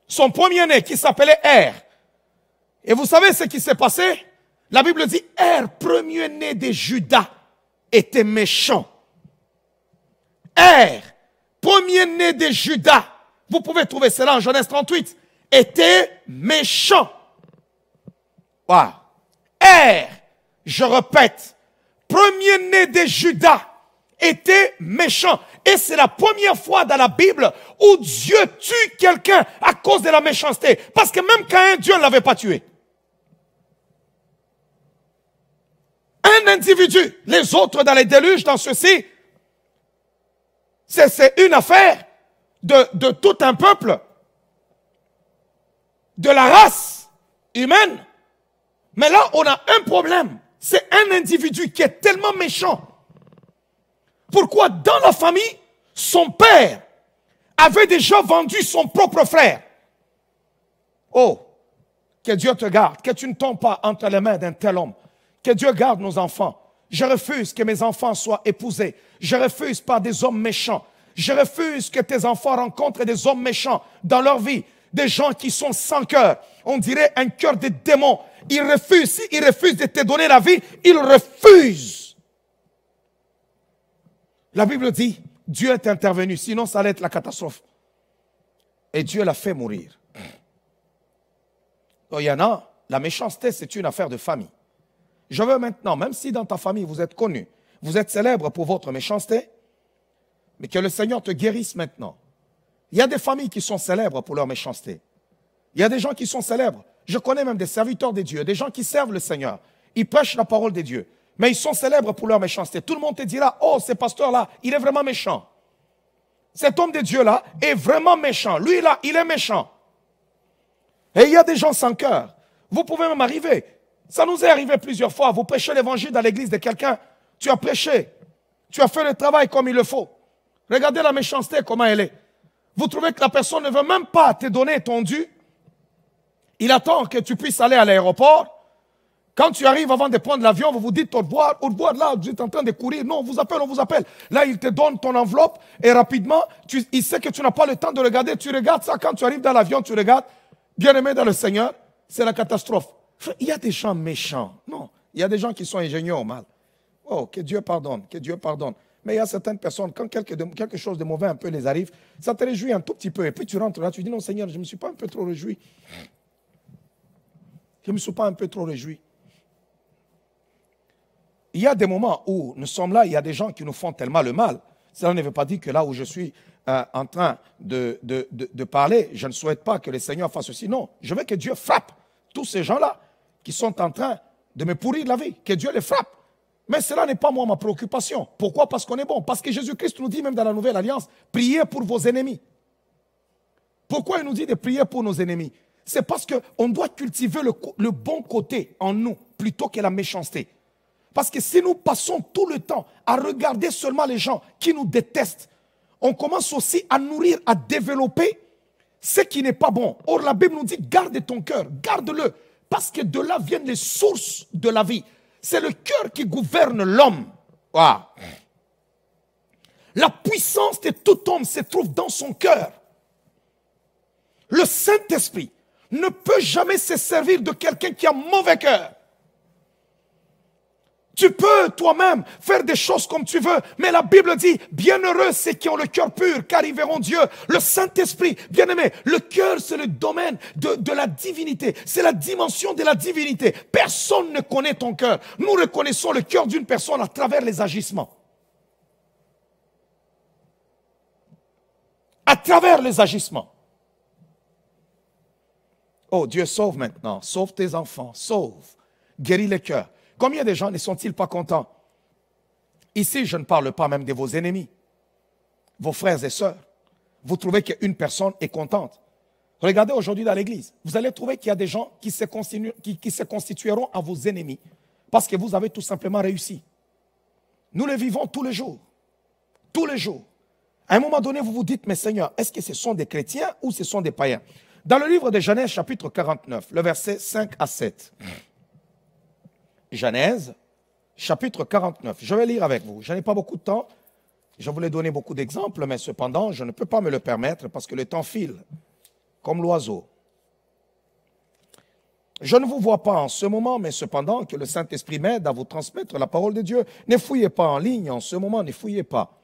son premier-né, qui s'appelait Er. Et vous savez ce qui s'est passé La Bible dit, Er, premier-né de Judas, était méchant. Er, premier-né de Judas, vous pouvez trouver cela en Genèse 38, était méchant. Voilà. Er, je répète, premier-né de Judas était méchant. Et c'est la première fois dans la Bible où Dieu tue quelqu'un à cause de la méchanceté. Parce que même un Dieu ne l'avait pas tué. Un individu, les autres dans les déluges, dans ceci, c'est une affaire de, de tout un peuple, de la race humaine. Mais là, on a un problème c'est un individu qui est tellement méchant. Pourquoi dans la famille, son père avait déjà vendu son propre frère. Oh, que Dieu te garde, que tu ne tombes pas entre les mains d'un tel homme. Que Dieu garde nos enfants. Je refuse que mes enfants soient épousés. Je refuse par des hommes méchants. Je refuse que tes enfants rencontrent des hommes méchants dans leur vie. Des gens qui sont sans cœur. On dirait un cœur de démon il refuse. S'il refuse de te donner la vie, il refuse. La Bible dit, Dieu est intervenu, sinon ça allait être la catastrophe. Et Dieu l'a fait mourir. Oh, il y en a, la méchanceté, c'est une affaire de famille. Je veux maintenant, même si dans ta famille vous êtes connu, vous êtes célèbre pour votre méchanceté, mais que le Seigneur te guérisse maintenant. Il y a des familles qui sont célèbres pour leur méchanceté. Il y a des gens qui sont célèbres je connais même des serviteurs des dieux, des gens qui servent le Seigneur. Ils prêchent la parole de Dieu, Mais ils sont célèbres pour leur méchanceté. Tout le monde te dira, oh, ce pasteur-là, il est vraiment méchant. Cet homme de Dieu-là est vraiment méchant. Lui-là, il est méchant. Et il y a des gens sans cœur. Vous pouvez même arriver. Ça nous est arrivé plusieurs fois. Vous prêchez l'évangile dans l'église de quelqu'un. Tu as prêché. Tu as fait le travail comme il le faut. Regardez la méchanceté, comment elle est. Vous trouvez que la personne ne veut même pas te donner ton dû il attend que tu puisses aller à l'aéroport. Quand tu arrives avant de prendre l'avion, vous vous dites au revoir, au revoir. là, vous êtes en train de courir. Non, on vous appelle, on vous appelle. Là, il te donne ton enveloppe et rapidement, tu, il sait que tu n'as pas le temps de regarder. Tu regardes ça quand tu arrives dans l'avion, tu regardes. Bien-aimé dans le Seigneur, c'est la catastrophe. Il y a des gens méchants. Non, il y a des gens qui sont ingénieux au mal. Oh, que Dieu pardonne, que Dieu pardonne. Mais il y a certaines personnes, quand quelque, quelque chose de mauvais un peu les arrive, ça te réjouit un tout petit peu. Et puis tu rentres là, tu dis non, Seigneur, je ne me suis pas un peu trop réjoui. Je ne me suis pas un peu trop réjoui. Il y a des moments où nous sommes là, il y a des gens qui nous font tellement le mal. Cela ne veut pas dire que là où je suis euh, en train de, de, de, parler, je ne souhaite pas que le Seigneur fasse ceci. Non, je veux que Dieu frappe tous ces gens-là qui sont en train de me pourrir la vie, que Dieu les frappe. Mais cela n'est pas moi ma préoccupation. Pourquoi Parce qu'on est bon. Parce que Jésus-Christ nous dit même dans la Nouvelle Alliance, priez pour vos ennemis. Pourquoi il nous dit de prier pour nos ennemis c'est parce qu'on doit cultiver le, bon côté en nous plutôt que la méchanceté. Parce que si nous passons tout le temps à regarder seulement les gens qui nous détestent, on commence aussi à nourrir, à développer ce qui n'est pas bon. Or, la Bible nous dit, garde ton cœur, garde-le, parce que de là viennent les sources de la vie. C'est le cœur qui gouverne l'homme. La puissance de tout homme se trouve dans son cœur. Le Saint-Esprit ne peut jamais se servir de quelqu'un qui a mauvais cœur. Tu peux toi-même faire des choses comme tu veux, mais la Bible dit, bienheureux ceux qui ont le cœur pur, car ils verront Dieu. Le Saint-Esprit, bien-aimé, le cœur, c'est le domaine de, de la divinité, c'est la dimension de la divinité. Personne ne connaît ton cœur. Nous reconnaissons le cœur d'une personne à travers les agissements. À travers les agissements. Oh, Dieu sauve maintenant, sauve tes enfants, sauve, guéris les cœurs. Combien de gens ne sont-ils pas contents Ici, je ne parle pas même de vos ennemis, vos frères et sœurs. Vous trouvez qu'une personne est contente. Regardez aujourd'hui dans l'Église, vous allez trouver qu'il y a des gens qui se, qui se constitueront à vos ennemis parce que vous avez tout simplement réussi. Nous le vivons tous les jours, tous les jours. À un moment donné, vous vous dites, mais Seigneur, est-ce que ce sont des chrétiens ou ce sont des païens dans le livre de Genèse, chapitre 49, le verset 5 à 7. Genèse, chapitre 49. Je vais lire avec vous. Je n'ai pas beaucoup de temps. Je voulais donner beaucoup d'exemples, mais cependant, je ne peux pas me le permettre parce que le temps file, comme l'oiseau. Je ne vous vois pas en ce moment, mais cependant que le Saint-Esprit m'aide à vous transmettre la parole de Dieu. Ne fouillez pas en ligne en ce moment, ne fouillez pas.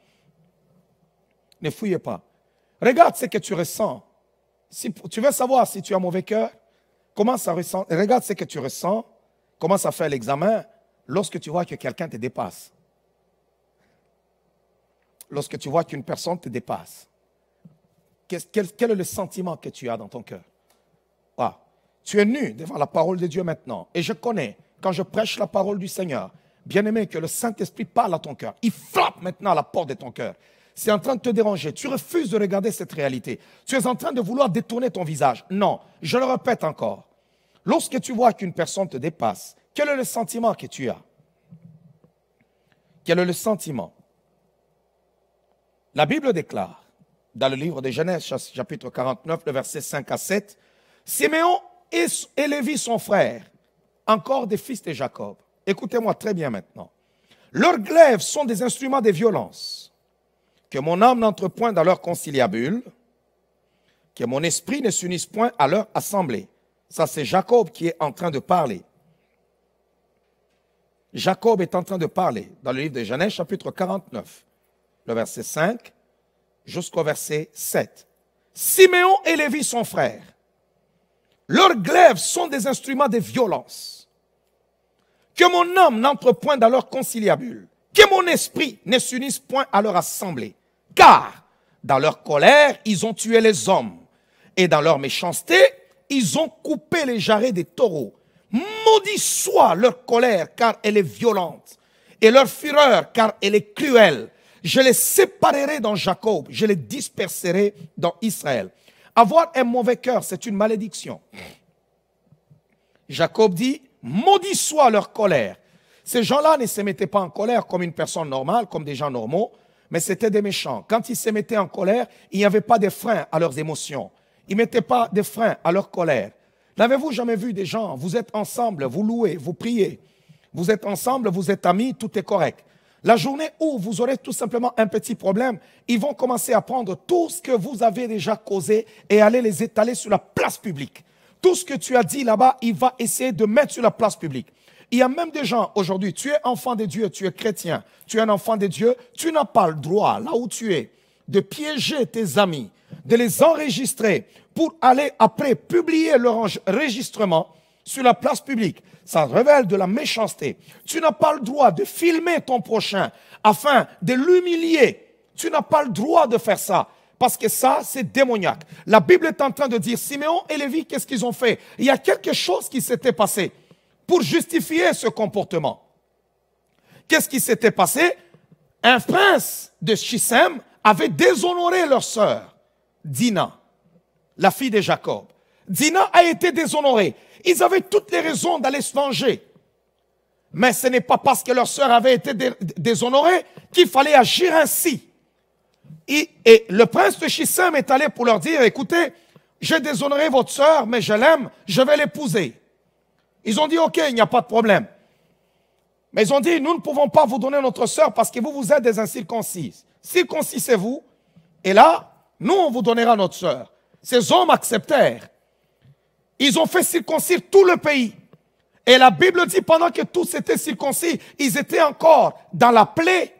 Ne fouillez pas. Regarde ce que tu ressens tu veux savoir si tu as mauvais cœur, comment ça ressent, regarde ce que tu ressens, commence à faire l'examen lorsque tu vois que quelqu'un te dépasse. Lorsque tu vois qu'une personne te dépasse. Quel, est le sentiment que tu as dans ton cœur ah, Tu es nu devant la parole de Dieu maintenant. Et je connais, quand je prêche la parole du Seigneur, bien aimé, que le Saint-Esprit parle à ton cœur. Il frappe maintenant à la porte de ton cœur c'est en train de te déranger. Tu refuses de regarder cette réalité. Tu es en train de vouloir détourner ton visage. Non, je le répète encore. Lorsque tu vois qu'une personne te dépasse, quel est le sentiment que tu as Quel est le sentiment La Bible déclare, dans le livre de Genèse, chapitre 49, le verset 5 à 7, Siméon et Lévi, son frère, encore des fils de Jacob. Écoutez-moi très bien maintenant. Leurs glaives sont des instruments de violence que mon âme n'entre point dans leur conciliabule, que mon esprit ne s'unisse point à leur assemblée. Ça, c'est Jacob qui est en train de parler. Jacob est en train de parler dans le livre de Genèse, chapitre 49, le verset 5 jusqu'au verset 7. Siméon et Lévi sont frères. Leurs glaives sont des instruments de violence. Que mon âme n'entre point dans leur conciliabule, que mon esprit ne s'unisse point à leur assemblée. Car dans leur colère, ils ont tué les hommes, et dans leur méchanceté, ils ont coupé les jarrets des taureaux. Maudit soit leur colère, car elle est violente, et leur fureur, car elle est cruelle. Je les séparerai dans Jacob, je les disperserai dans Israël. Avoir un mauvais cœur, c'est une malédiction. Jacob dit, maudit soit leur colère. Ces gens-là ne se mettaient pas en colère comme une personne normale, comme des gens normaux mais c'était des méchants. Quand ils se mettaient en colère, il n'y avait pas de frein à leurs émotions. Ils ne mettaient pas de frein à leur colère. N'avez-vous jamais vu des gens, vous êtes ensemble, vous louez, vous priez, vous êtes ensemble, vous êtes amis, tout est correct. La journée où vous aurez tout simplement un petit problème, ils vont commencer à prendre tout ce que vous avez déjà causé et aller les étaler sur la place publique. Tout ce que tu as dit là-bas, il va essayer de mettre sur la place publique. Il y a même des gens aujourd'hui, tu es enfant de Dieu, tu es chrétien, tu es un enfant de Dieu, tu n'as pas le droit, là où tu es, de piéger tes amis, de les enregistrer pour aller après publier leur enregistrement sur la place publique. Ça révèle de la méchanceté. Tu n'as pas le droit de filmer ton prochain afin de l'humilier. Tu n'as pas le droit de faire ça parce que ça, c'est démoniaque. La Bible est en train de dire, Siméon et Lévi, qu'est-ce qu'ils ont fait Il y a quelque chose qui s'était passé pour justifier ce comportement. Qu'est-ce qui s'était passé Un prince de Shissem avait déshonoré leur sœur, Dina, la fille de Jacob. Dina a été déshonorée. Ils avaient toutes les raisons d'aller se venger. Mais ce n'est pas parce que leur sœur avait été déshonorée qu'il fallait agir ainsi. Et, le prince de Shissem est allé pour leur dire, écoutez, j'ai déshonoré votre sœur, mais je l'aime, je vais l'épouser. Ils ont dit, OK, il n'y a pas de problème. Mais ils ont dit, nous ne pouvons pas vous donner notre sœur parce que vous, vous êtes des incirconcises. Circoncisez-vous, et là, nous, on vous donnera notre sœur. Ces hommes acceptèrent. Ils ont fait circoncire tout le pays. Et la Bible dit, pendant que tous étaient circoncis, ils étaient encore dans la plaie,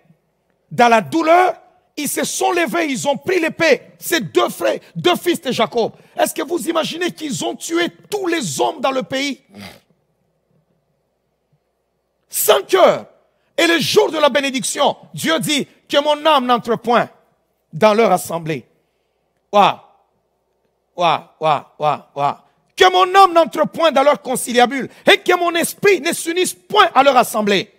dans la douleur. Ils se sont levés, ils ont pris l'épée. Ces deux frères, deux fils de Jacob. Est-ce que vous imaginez qu'ils ont tué tous les hommes dans le pays sans cœur. Et le jour de la bénédiction, Dieu dit que mon âme n'entre point dans leur assemblée. Ouah, ouah, ouah, ouah, ouah. Que mon âme n'entre point dans leur conciliabule et que mon esprit ne s'unisse point à leur assemblée.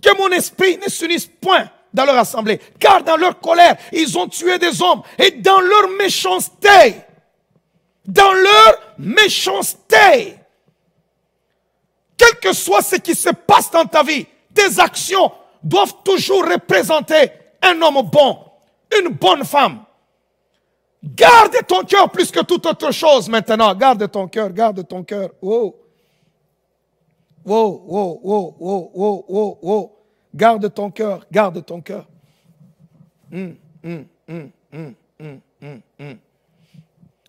Que mon esprit ne s'unisse point dans leur assemblée. Car dans leur colère, ils ont tué des hommes et dans leur méchanceté, dans leur méchanceté, quel que soit ce qui se passe dans ta vie, tes actions doivent toujours représenter un homme bon, une bonne femme. Garde ton cœur plus que toute autre chose maintenant. Garde ton cœur, garde ton cœur. Oh, oh, oh, oh, oh, oh, oh, oh. Garde ton cœur, garde ton cœur. Hum, hum, hum,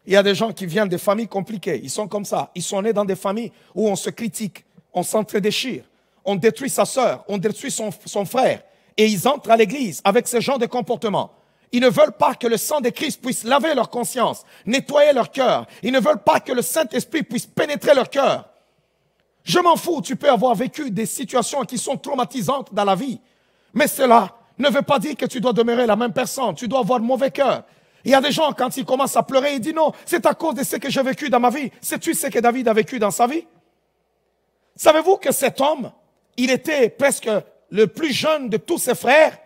Il y a des gens qui viennent des familles compliquées. Ils sont comme ça. Ils sont nés dans des familles où on se critique on s'entre-déchire, on détruit sa sœur, on détruit son, frère. Et ils entrent à l'église avec ce genre de comportement. Ils ne veulent pas que le sang de Christ puisse laver leur conscience, nettoyer leur cœur. Ils ne veulent pas que le Saint-Esprit puisse pénétrer leur cœur. Je m'en fous, tu peux avoir vécu des situations qui sont traumatisantes dans la vie. Mais cela ne veut pas dire que tu dois demeurer la même personne. Tu dois avoir mauvais cœur. Il y a des gens, quand ils commencent à pleurer, ils disent non, c'est à cause de ce que j'ai vécu dans ma vie. Sais-tu ce que David a vécu dans sa vie? Savez-vous que cet homme, il était presque le plus jeune de tous ses frères,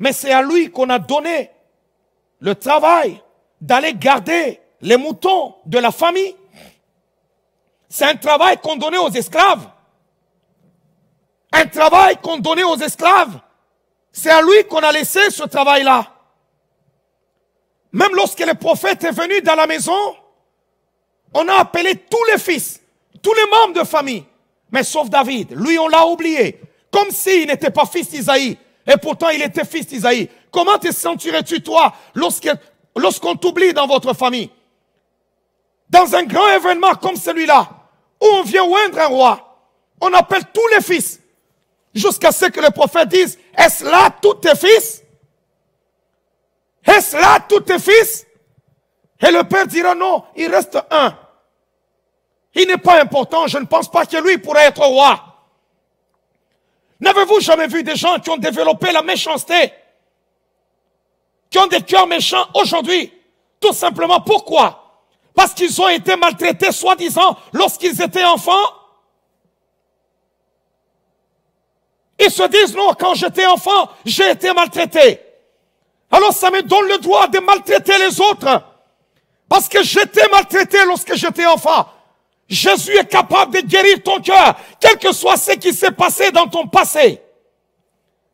mais c'est à lui qu'on a donné le travail d'aller garder les moutons de la famille. C'est un travail qu'on donnait aux esclaves. Un travail qu'on donnait aux esclaves. C'est à lui qu'on a laissé ce travail-là. Même lorsque le prophète est venu dans la maison, on a appelé tous les fils, tous les membres de famille. Mais sauf David, lui on l'a oublié. Comme s'il n'était pas fils d'Isaïe. Et pourtant il était fils d'Isaïe. Comment te sentirais-tu toi lorsqu'on t'oublie dans votre famille Dans un grand événement comme celui-là, où on vient oindre un roi, on appelle tous les fils. Jusqu'à ce que le prophète dise, est-ce là tous tes fils est-ce là tous tes fils Et le père dira non, il reste un. Il n'est pas important, je ne pense pas que lui pourrait être roi. N'avez-vous jamais vu des gens qui ont développé la méchanceté, qui ont des cœurs méchants aujourd'hui Tout simplement pourquoi Parce qu'ils ont été maltraités, soi-disant, lorsqu'ils étaient enfants Ils se disent, non, quand j'étais enfant, j'ai été maltraité. Alors ça me donne le droit de maltraiter les autres. Parce que j'étais maltraité lorsque j'étais enfant. Jésus est capable de guérir ton cœur, quel que soit ce qui s'est passé dans ton passé,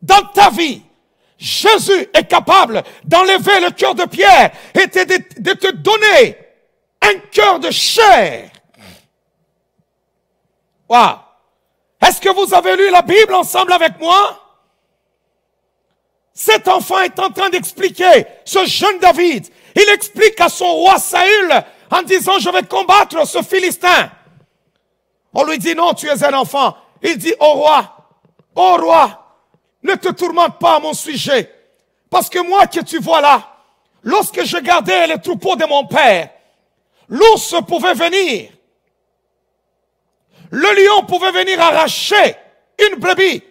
dans ta vie. Jésus est capable d'enlever le cœur de pierre et de, te donner un cœur de chair. Wow. Est-ce que vous avez lu la Bible ensemble avec moi? Cet enfant est en train d'expliquer, ce jeune David, il explique à son roi Saül en disant, je vais combattre ce Philistin. On lui dit, non, tu es un enfant. Il dit, au roi, au roi, ne te tourmente pas à mon sujet, parce que moi que tu vois là, lorsque je gardais les troupeaux de mon père, l'ours pouvait venir, le lion pouvait venir arracher une brebis.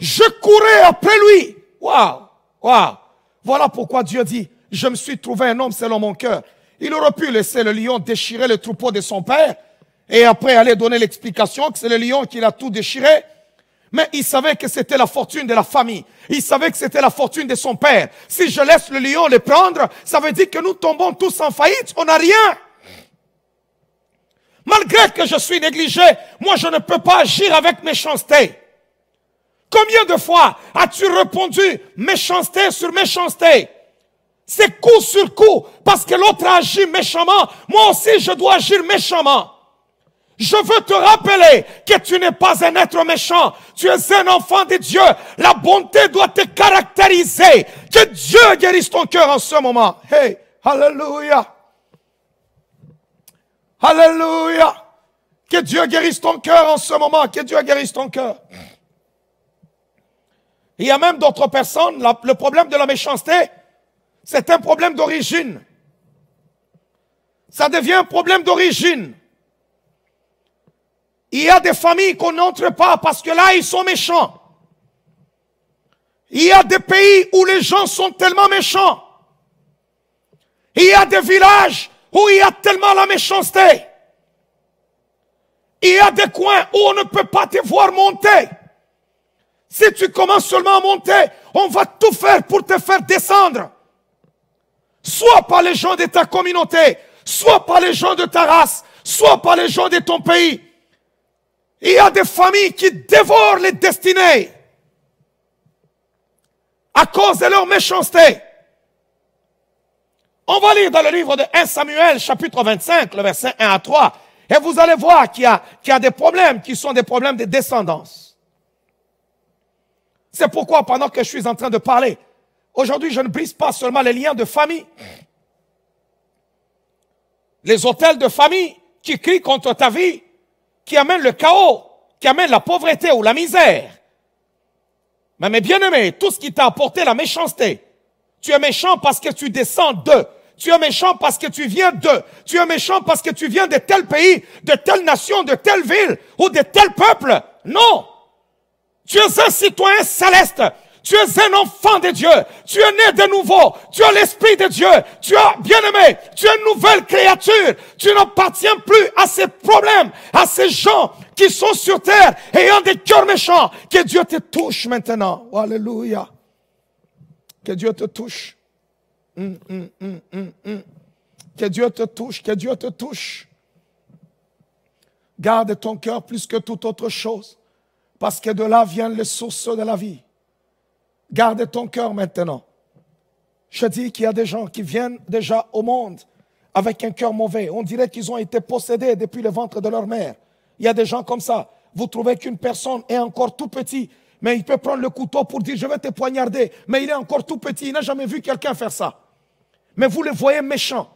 Je courais après lui. Waouh, waouh. Voilà pourquoi Dieu dit, je me suis trouvé un homme selon mon cœur. Il aurait pu laisser le lion déchirer le troupeau de son père et après aller donner l'explication que c'est le lion qui l'a tout déchiré. Mais il savait que c'était la fortune de la famille. Il savait que c'était la fortune de son père. Si je laisse le lion le prendre, ça veut dire que nous tombons tous en faillite. On n'a rien. Malgré que je suis négligé, moi je ne peux pas agir avec méchanceté. Combien de fois as-tu répondu méchanceté sur méchanceté c'est coup sur coup, parce que l'autre agit méchamment. Moi aussi, je dois agir méchamment. Je veux te rappeler que tu n'es pas un être méchant. Tu es un enfant de Dieu. La bonté doit te caractériser. Que Dieu guérisse ton cœur en ce moment. Hey, Alléluia. Alléluia. Que Dieu guérisse ton cœur en ce moment. Que Dieu guérisse ton cœur. Il y a même d'autres personnes. le problème de la méchanceté, c'est un problème d'origine. Ça devient un problème d'origine. Il y a des familles qu'on n'entre pas parce que là, ils sont méchants. Il y a des pays où les gens sont tellement méchants. Il y a des villages où il y a tellement la méchanceté. Il y a des coins où on ne peut pas te voir monter. Si tu commences seulement à monter, on va tout faire pour te faire descendre soit par les gens de ta communauté, soit par les gens de ta race, soit par les gens de ton pays. Il y a des familles qui dévorent les destinées à cause de leur méchanceté. On va lire dans le livre de 1 Samuel, chapitre 25, le verset 1 à 3, et vous allez voir qu'il y, a, qu'il y a des problèmes qui sont des problèmes de descendance. C'est pourquoi, pendant que je suis en train de parler, Aujourd'hui, je ne brise pas seulement les liens de famille, les hôtels de famille qui crient contre ta vie, qui amènent le chaos, qui amènent la pauvreté ou la misère. Mais mes bien-aimés, tout ce qui t'a apporté la méchanceté, tu es méchant parce que tu descends d'eux. Tu es méchant parce que tu viens d'eux. Tu es méchant parce que tu viens de tel pays, de telle nation, de telle ville ou de tel peuple. Non. Tu es un citoyen céleste. Tu es un enfant de Dieu. Tu es né de nouveau. Tu as l'Esprit de Dieu. Tu es bien-aimé. Tu es une nouvelle créature. Tu n'appartiens plus à ces problèmes, à ces gens qui sont sur terre ayant des cœurs méchants. Que Dieu te touche maintenant. Oh, alléluia. Que Dieu te touche. Mm, mm, mm, que Dieu te touche. Que Dieu te touche. Garde ton cœur plus que toute autre chose. Parce que de là viennent les sources de la vie. Garde ton cœur maintenant. Je dis qu'il y a des gens qui viennent déjà au monde avec un cœur mauvais. On dirait qu'ils ont été possédés depuis le ventre de leur mère. Il y a des gens comme ça. Vous trouvez qu'une personne est encore tout petit, mais il peut prendre le couteau pour dire je vais te poignarder. Mais il est encore tout petit, il n'a jamais vu quelqu'un faire ça. Mais vous le voyez méchant.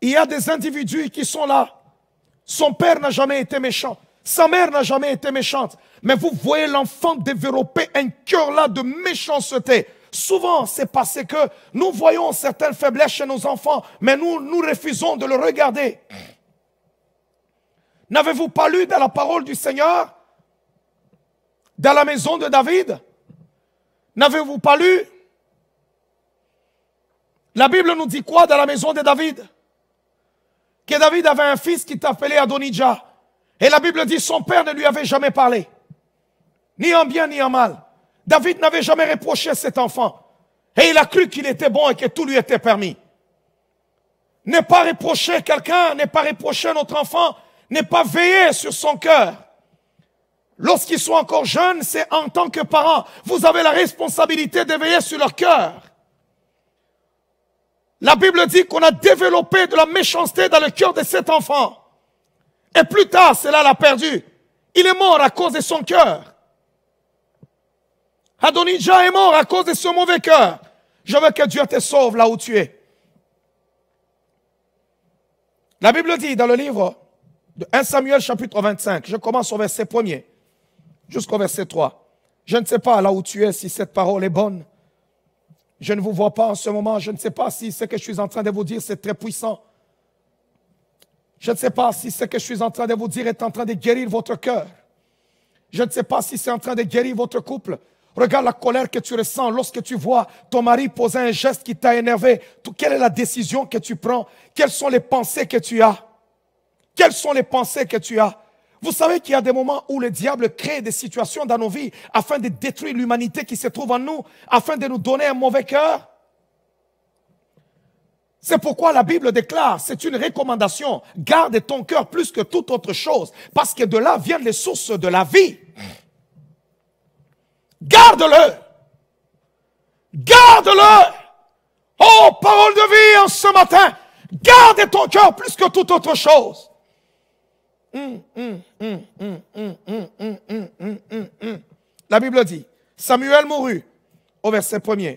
Il y a des individus qui sont là. Son père n'a jamais été méchant. Sa mère n'a jamais été méchante. Mais vous voyez l'enfant développer un cœur là de méchanceté. Souvent, c'est parce que nous voyons certaines faiblesses chez nos enfants, mais nous, nous refusons de le regarder. N'avez-vous pas lu dans la parole du Seigneur, dans la maison de David N'avez-vous pas lu La Bible nous dit quoi dans la maison de David Que David avait un fils qui t'appelait Adonijah. Et la Bible dit, son père ne lui avait jamais parlé, ni en bien ni en mal. David n'avait jamais reproché cet enfant. Et il a cru qu'il était bon et que tout lui était permis. Ne pas reprocher quelqu'un, ne pas reprocher notre enfant, ne pas veiller sur son cœur. Lorsqu'ils sont encore jeunes, c'est en tant que parents, vous avez la responsabilité de veiller sur leur cœur. La Bible dit qu'on a développé de la méchanceté dans le cœur de cet enfant. Et plus tard, cela l'a perdu. Il est mort à cause de son cœur. Adonijah est mort à cause de son mauvais cœur. Je veux que Dieu te sauve là où tu es. La Bible dit dans le livre de 1 Samuel chapitre 25, je commence au verset 1 jusqu'au verset 3. Je ne sais pas là où tu es si cette parole est bonne. Je ne vous vois pas en ce moment. Je ne sais pas si ce que je suis en train de vous dire, c'est très puissant. Je ne sais pas si ce que je suis en train de vous dire est en train de guérir votre cœur. Je ne sais pas si c'est en train de guérir votre couple. Regarde la colère que tu ressens lorsque tu vois ton mari poser un geste qui t'a énervé. Quelle est la décision que tu prends Quelles sont les pensées que tu as Quelles sont les pensées que tu as Vous savez qu'il y a des moments où le diable crée des situations dans nos vies afin de détruire l'humanité qui se trouve en nous, afin de nous donner un mauvais cœur. C'est pourquoi la Bible déclare, c'est une recommandation, garde ton cœur plus que toute autre chose, parce que de là viennent les sources de la vie. Garde-le. Garde-le. Oh, parole de vie en ce matin. Garde ton cœur plus que toute autre chose. La Bible dit, Samuel mourut au verset 1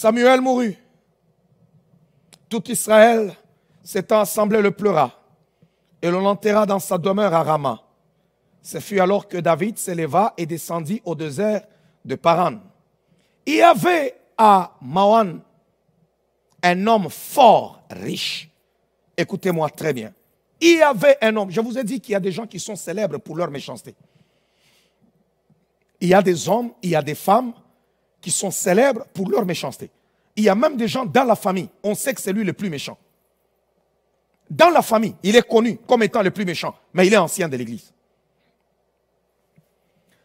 Samuel mourut. Tout Israël s'étant assemblé le pleura, et l'on l'enterra dans sa demeure à Rama. Ce fut alors que David s'éleva et descendit au désert de Paran. Il y avait à Maouan un homme fort, riche. Écoutez-moi très bien. Il y avait un homme. Je vous ai dit qu'il y a des gens qui sont célèbres pour leur méchanceté. Il y a des hommes, il y a des femmes qui sont célèbres pour leur méchanceté. Il y a même des gens dans la famille, on sait que c'est lui le plus méchant. Dans la famille, il est connu comme étant le plus méchant, mais il est ancien de l'église.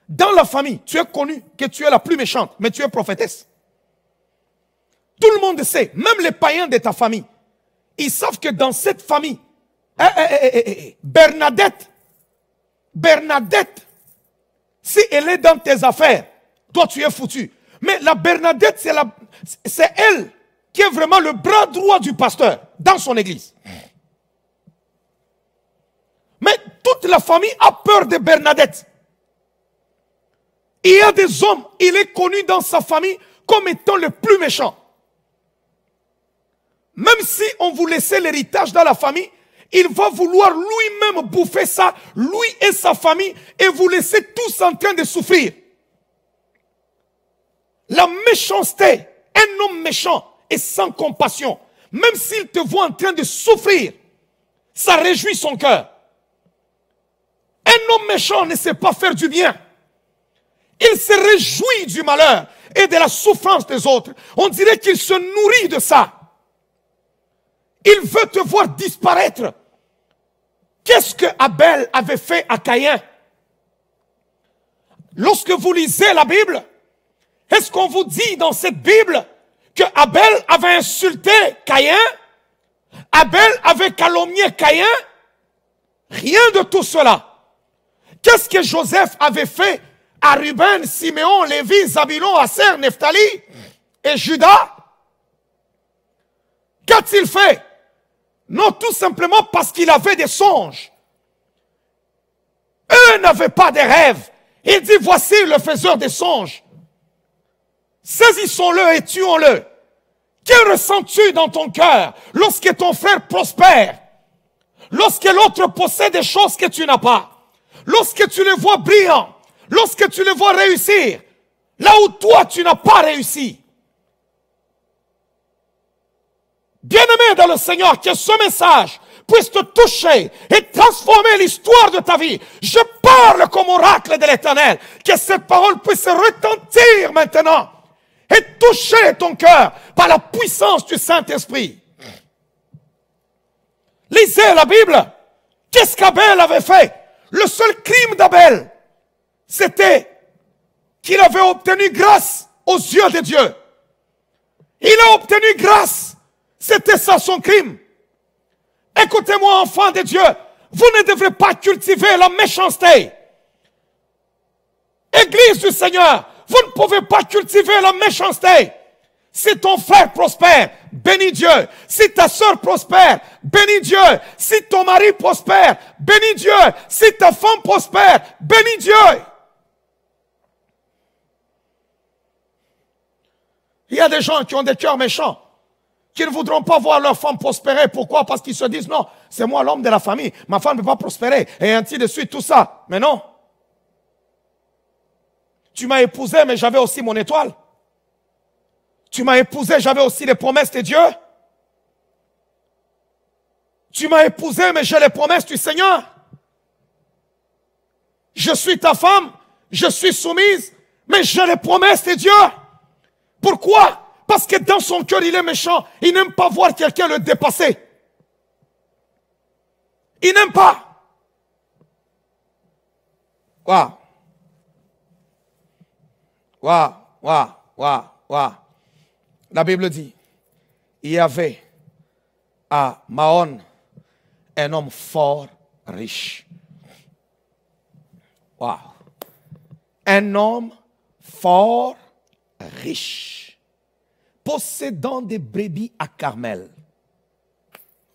Dans la famille, tu es connu que tu es la plus méchante, mais tu es prophétesse. Tout le monde sait, même les païens de ta famille, ils savent que dans cette famille, eh, eh, eh, Bernadette, Bernadette, si elle est dans tes affaires, toi tu es foutu. Mais la Bernadette, c'est, c'est elle qui est vraiment le bras droit du pasteur dans son église. Mais toute la famille a peur de Bernadette. Il y a des hommes, il est connu dans sa famille comme étant le plus méchant. Même si on vous laissait l'héritage dans la famille, il va vouloir lui-même bouffer ça, lui et sa famille, et vous laisser tous en train de souffrir. La méchanceté, un homme méchant et sans compassion, même s'il te voit en train de souffrir, ça réjouit son cœur. Un homme méchant ne sait pas faire du bien. Il se réjouit du malheur et de la souffrance des autres. On dirait qu'il se nourrit de ça. Il veut te voir disparaître. Qu'est-ce que Abel avait fait à Caïn Lorsque vous lisez la Bible, est-ce qu'on vous dit dans cette Bible que Abel avait insulté Caïn? Abel avait calomnié Caïn? Rien de tout cela. Qu'est-ce que Joseph avait fait à Ruben, Siméon, Lévi, Zabulon, Asser, Nephtali et Judas Qu'a-t-il fait Non, tout simplement parce qu'il avait des songes. Eux n'avaient pas des rêves. Il dit, voici le faiseur des songes. Saisissons-le et tuons-le. Que ressens-tu dans ton cœur lorsque ton frère prospère Lorsque l'autre possède des choses que tu n'as pas Lorsque tu le vois brillant Lorsque tu le vois réussir Là où toi tu n'as pas réussi Bien-aimé dans le Seigneur, que ce message puisse te toucher et transformer l'histoire de ta vie. Je parle comme oracle de l'Éternel. Que cette parole puisse retentir maintenant et toucher ton cœur par la puissance du Saint-Esprit. Lisez la Bible. Qu'est-ce qu'Abel avait fait Le seul crime d'Abel, c'était qu'il avait obtenu grâce aux yeux de Dieu. Il a obtenu grâce. C'était ça son crime. Écoutez-moi, enfant de Dieu, vous ne devez pas cultiver la méchanceté. Église du Seigneur, vous ne pouvez pas cultiver la méchanceté. Si ton frère prospère, bénis Dieu. Si ta soeur prospère, bénis Dieu. Si ton mari prospère, bénis Dieu. Si ta femme prospère, bénis Dieu. Il y a des gens qui ont des cœurs méchants, qui ne voudront pas voir leur femme prospérer. Pourquoi Parce qu'ils se disent, non, c'est moi l'homme de la famille, ma femme ne peut pas prospérer, et ainsi de suite, tout ça. Mais non, tu m'as épousé, mais j'avais aussi mon étoile. Tu m'as épousé, j'avais aussi les promesses de Dieu. Tu m'as épousé, mais j'ai les promesses du Seigneur. Je suis ta femme, je suis soumise, mais j'ai les promesses de Dieu. Pourquoi Parce que dans son cœur, il est méchant. Il n'aime pas voir quelqu'un le dépasser. Il n'aime pas. Quoi Waouh, waouh, waouh, waouh. La Bible dit, il y avait à Mahon un homme fort riche. Waouh. Un homme fort riche, possédant des brebis à Carmel.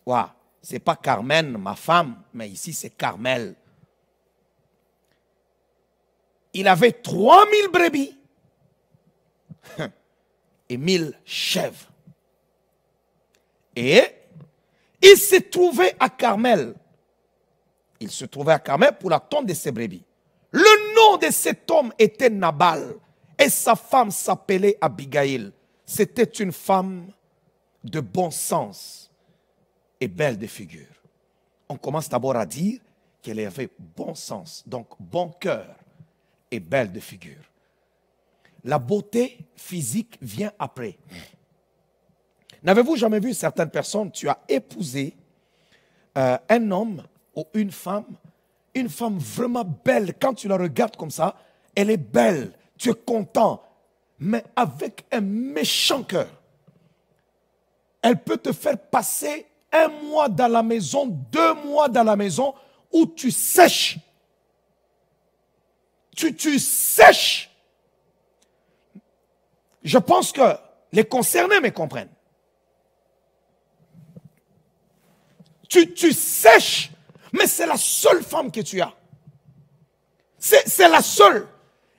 Waouh. C'est pas Carmen, ma femme, mais ici c'est Carmel. Il avait 3000 brebis et mille chèvres. Et il s'est trouvé à Carmel. Il se trouvait à Carmel pour la tombe de ses brebis. Le nom de cet homme était Nabal et sa femme s'appelait Abigail. C'était une femme de bon sens et belle de figure. On commence d'abord à dire qu'elle avait bon sens, donc bon cœur et belle de figure. La beauté physique vient après. N'avez-vous jamais vu certaines personnes, tu as épousé euh, un homme ou une femme, une femme vraiment belle, quand tu la regardes comme ça, elle est belle, tu es content, mais avec un méchant cœur. Elle peut te faire passer un mois dans la maison, deux mois dans la maison, où tu sèches. Tu, tu sèches je pense que les concernés me comprennent. Tu, sèches, mais c'est la seule femme que tu as. C'est la seule.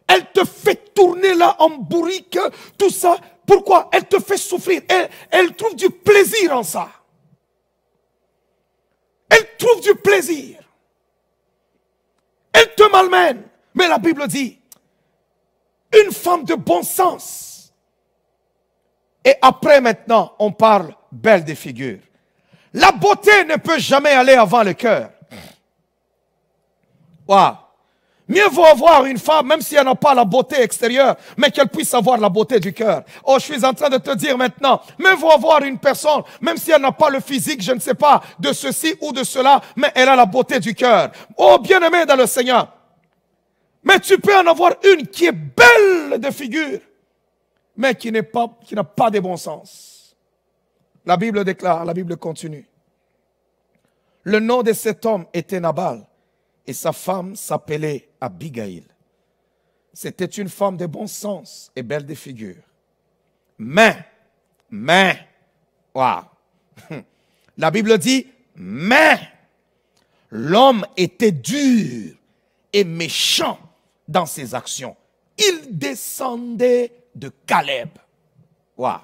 Elle te fait tourner là en bourrique, tout ça. Pourquoi Elle te fait souffrir. Elle, elle trouve du plaisir en ça. Elle trouve du plaisir. Elle te malmène. Mais la Bible dit, une femme de bon sens et après maintenant, on parle belle des figures. La beauté ne peut jamais aller avant le cœur. Wow. Mieux vaut avoir une femme, même si elle n'a pas la beauté extérieure, mais qu'elle puisse avoir la beauté du cœur. Oh, je suis en train de te dire maintenant, mieux vaut avoir une personne, même si elle n'a pas le physique, je ne sais pas, de ceci ou de cela, mais elle a la beauté du cœur. Oh, bien-aimé dans le Seigneur. Mais tu peux en avoir une qui est belle de figure, mais qui n'a pas, pas de bon sens. La Bible déclare, la Bible continue. Le nom de cet homme était Nabal et sa femme s'appelait Abigail. C'était une femme de bon sens et belle de figure. Mais, mais, waouh, la Bible dit, mais l'homme était dur et méchant dans ses actions. Il descendait de Caleb. Waouh!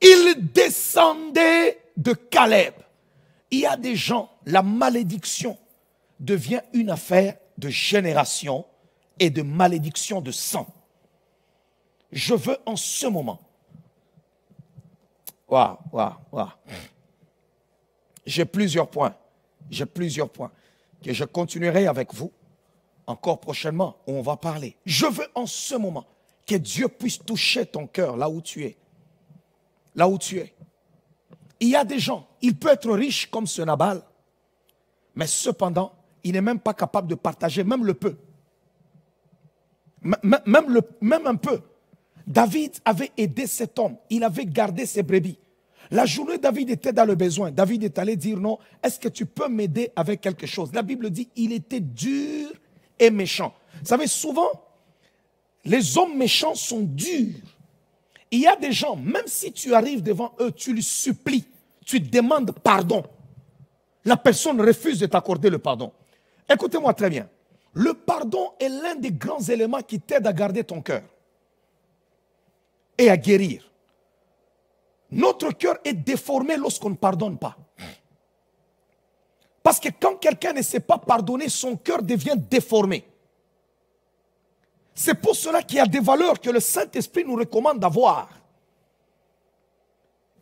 Il descendait de Caleb. Il y a des gens, la malédiction devient une affaire de génération et de malédiction de sang. Je veux en ce moment. Waouh, waouh, waouh. J'ai plusieurs points. J'ai plusieurs points que je continuerai avec vous encore prochainement, où on va parler. Je veux en ce moment que Dieu puisse toucher ton cœur là où tu es. Là où tu es. Il y a des gens, il peut être riche comme ce Nabal, mais cependant, il n'est même pas capable de partager même le peu. Même, le, même un peu. David avait aidé cet homme, il avait gardé ses brebis. La journée, David était dans le besoin. David est allé dire non, est-ce que tu peux m'aider avec quelque chose La Bible dit, il était dur méchant. Vous savez, souvent, les hommes méchants sont durs. Il y a des gens, même si tu arrives devant eux, tu les supplies, tu demandes pardon. La personne refuse de t'accorder le pardon. Écoutez-moi très bien. Le pardon est l'un des grands éléments qui t'aide à garder ton cœur et à guérir. Notre cœur est déformé lorsqu'on ne pardonne pas. Parce que quand quelqu'un ne sait pas pardonner, son cœur devient déformé. C'est pour cela qu'il y a des valeurs que le Saint-Esprit nous recommande d'avoir.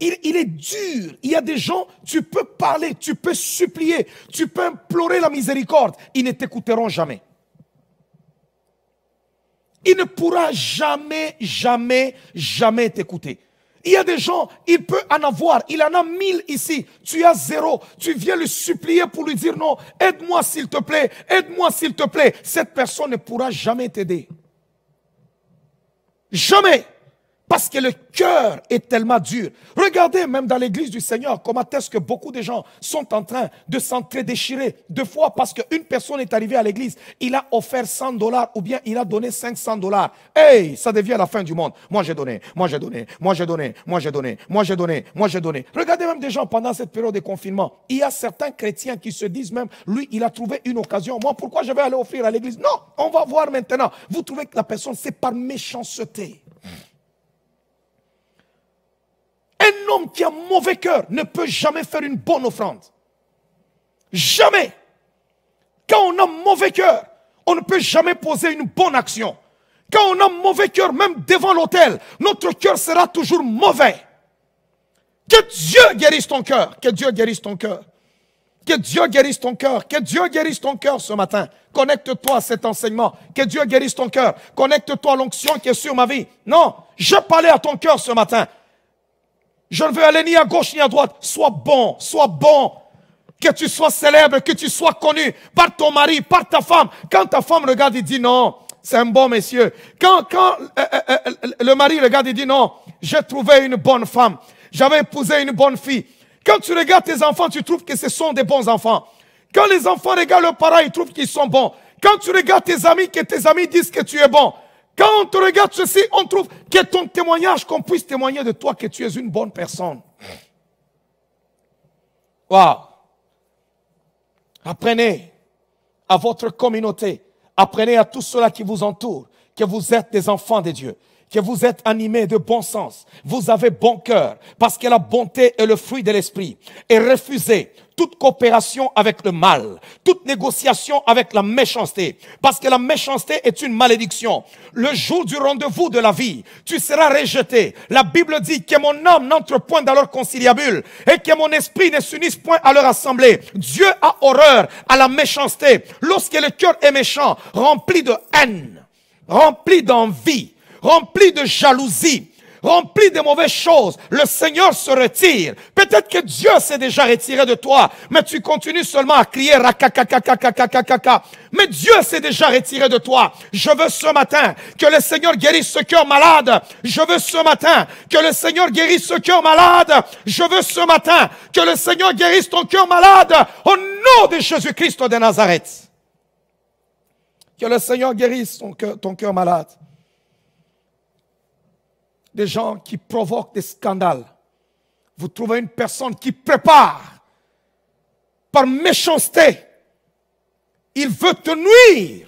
Il, il, est dur. Il y a des gens, tu peux parler, tu peux supplier, tu peux implorer la miséricorde. Ils ne t'écouteront jamais. Il ne pourra jamais, jamais, jamais t'écouter. Il y a des gens, il peut en avoir, il en a mille ici, tu as zéro, tu viens le supplier pour lui dire non, aide-moi s'il te plaît, aide-moi s'il te plaît. Cette personne ne pourra jamais t'aider. Jamais. Parce que le cœur est tellement dur. Regardez même dans l'église du Seigneur comment est-ce que beaucoup de gens sont en train de s'entrer déchirer deux fois parce qu'une personne est arrivée à l'église, il a offert 100 dollars ou bien il a donné 500 dollars. Hey, ça devient la fin du monde. Moi j'ai donné, moi j'ai donné, moi j'ai donné, moi j'ai donné, moi j'ai donné, moi j'ai donné. Regardez même des gens pendant cette période de confinement. Il y a certains chrétiens qui se disent même, lui il a trouvé une occasion. Moi pourquoi je vais aller offrir à l'église Non, on va voir maintenant. Vous trouvez que la personne c'est par méchanceté. Un homme qui a mauvais cœur ne peut jamais faire une bonne offrande. Jamais. Quand on a mauvais cœur, on ne peut jamais poser une bonne action. Quand on a mauvais cœur, même devant l'autel, notre cœur sera toujours mauvais. Que Dieu guérisse ton cœur. Que Dieu guérisse ton cœur. Que Dieu guérisse ton cœur. Que Dieu guérisse ton cœur ce matin. Connecte-toi à cet enseignement. Que Dieu guérisse ton cœur. Connecte-toi à l'onction qui est sur ma vie. Non, je parlais à ton cœur ce matin. Je ne veux aller ni à gauche ni à droite. Sois bon, sois bon. Que tu sois célèbre, que tu sois connu par ton mari, par ta femme. Quand ta femme regarde, il dit non, c'est un bon monsieur. Quand, quand euh, euh, euh, le mari regarde, il dit non, j'ai trouvé une bonne femme. J'avais épousé une bonne fille. Quand tu regardes tes enfants, tu trouves que ce sont des bons enfants. Quand les enfants regardent leurs parents, ils trouvent qu'ils sont bons. Quand tu regardes tes amis, que tes amis disent que tu es bon. Quand on te regarde ceci, on trouve que ton témoignage, qu'on puisse témoigner de toi que tu es une bonne personne. Waouh! Apprenez à votre communauté, apprenez à tous ceux qui vous entourent que vous êtes des enfants de Dieu, que vous êtes animés de bon sens, vous avez bon cœur, parce que la bonté est le fruit de l'esprit. Et refusez toute coopération avec le mal, toute négociation avec la méchanceté, parce que la méchanceté est une malédiction. Le jour du rendez-vous de la vie, tu seras rejeté. La Bible dit que mon âme n'entre point dans leur conciliabule et que mon esprit ne s'unisse point à leur assemblée. Dieu a horreur à la méchanceté. Lorsque le cœur est méchant, rempli de haine, rempli d'envie, rempli de jalousie, rempli de mauvaises choses, le Seigneur se retire. Peut-être que Dieu s'est déjà retiré de toi, mais tu continues seulement à crier RAKAKAKAKAKAKAKAKAKA Mais Dieu s'est déjà retiré de toi. Je veux ce matin que le Seigneur guérisse ce cœur malade. Je veux ce matin que le Seigneur guérisse ce cœur malade. Je veux ce matin que le Seigneur guérisse ton cœur malade au nom de Jésus-Christ de Nazareth. Que le Seigneur guérisse ton cœur malade des gens qui provoquent des scandales. Vous trouvez une personne qui prépare par méchanceté. Il veut te nuire.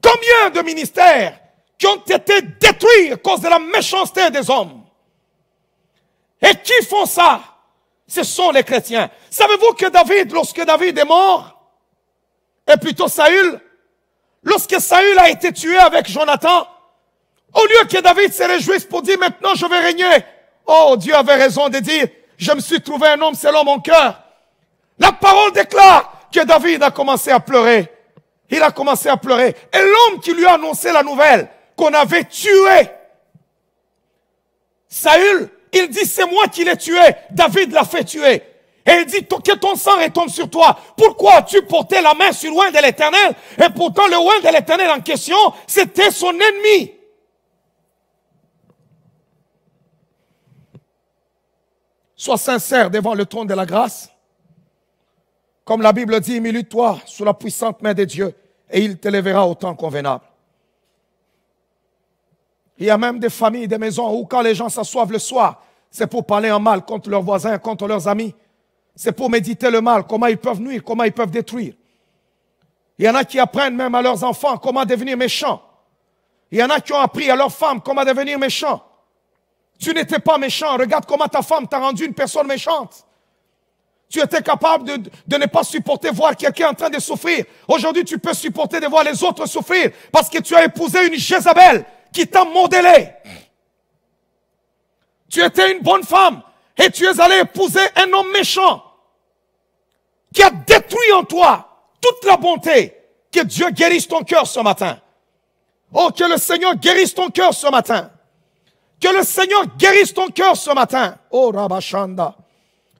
Combien de ministères qui ont été détruits à cause de la méchanceté des hommes Et qui font ça Ce sont les chrétiens. Savez-vous que David, lorsque David est mort, et plutôt Saül, lorsque Saül a été tué avec Jonathan, au lieu que David se réjouisse pour dire maintenant je vais régner. Oh, Dieu avait raison de dire, je me suis trouvé un homme selon mon cœur. La parole déclare que David a commencé à pleurer. Il a commencé à pleurer. Et l'homme qui lui a annoncé la nouvelle qu'on avait tué, Saül, il dit, c'est moi qui l'ai tué. David l'a fait tuer. Et il dit, que ton sang retombe sur toi. Pourquoi as-tu porté la main sur loin de l'éternel? Et pourtant, le loin de l'éternel en question, c'était son ennemi. Sois sincère devant le trône de la grâce. Comme la Bible dit, milite-toi sous la puissante main de Dieu et il t'élèvera au temps convenable. Il y a même des familles, des maisons où quand les gens s'assoivent le soir, c'est pour parler en mal contre leurs voisins, contre leurs amis. C'est pour méditer le mal, comment ils peuvent nuire, comment ils peuvent détruire. Il y en a qui apprennent même à leurs enfants comment devenir méchants. Il y en a qui ont appris à leurs femmes comment devenir méchants. Tu n'étais pas méchant. Regarde comment ta femme t'a rendu une personne méchante. Tu étais capable de, ne pas supporter voir quelqu'un en train de souffrir. Aujourd'hui, tu peux supporter de voir les autres souffrir parce que tu as épousé une Jézabel qui t'a modélé. Tu étais une bonne femme et tu es allé épouser un homme méchant qui a détruit en toi toute la bonté. Que Dieu guérisse ton cœur ce matin. Oh, que le Seigneur guérisse ton cœur ce matin. Que le Seigneur guérisse ton cœur ce matin. Oh Rabashanda.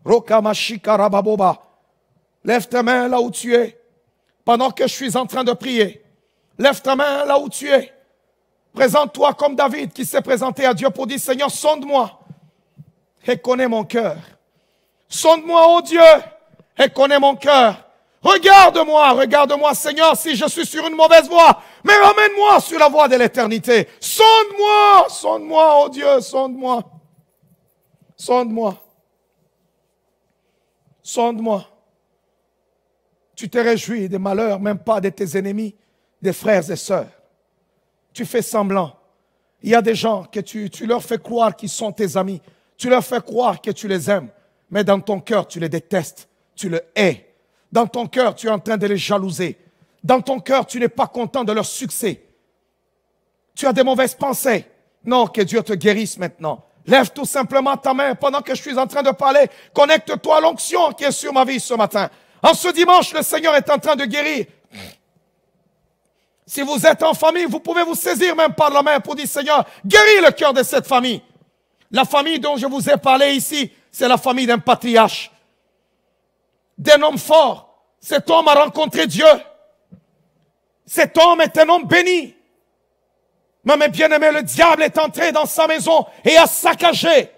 Rokamashika Rababoba. Lève ta main là où tu es. Pendant que je suis en train de prier. Lève ta main là où tu es. Présente-toi comme David qui s'est présenté à Dieu pour dire Seigneur, sonde-moi et connais mon cœur. Sonde-moi, oh Dieu, et connais mon cœur. Regarde-moi, regarde-moi Seigneur si je suis sur une mauvaise voie, mais ramène-moi sur la voie de l'éternité. Sonde-moi, sonde-moi, oh Dieu, sonde-moi. Sonde-moi. Sonde-moi. Tu te réjouis des malheurs, même pas de tes ennemis, des frères et sœurs. Tu fais semblant. Il y a des gens que tu, tu leur fais croire qu'ils sont tes amis. Tu leur fais croire que tu les aimes. Mais dans ton cœur, tu les détestes. Tu les hais. Dans ton cœur, tu es en train de les jalouser. Dans ton cœur, tu n'es pas content de leur succès. Tu as des mauvaises pensées. Non, que Dieu te guérisse maintenant. Lève tout simplement ta main pendant que je suis en train de parler. Connecte-toi à l'onction qui est sur ma vie ce matin. En ce dimanche, le Seigneur est en train de guérir. Si vous êtes en famille, vous pouvez vous saisir même par la main pour dire Seigneur, guéris le cœur de cette famille. La famille dont je vous ai parlé ici, c'est la famille d'un patriarche d'un homme fort. Cet homme a rencontré Dieu. Cet homme est un homme béni. Mais bien aimé, le diable est entré dans sa maison et a saccagé.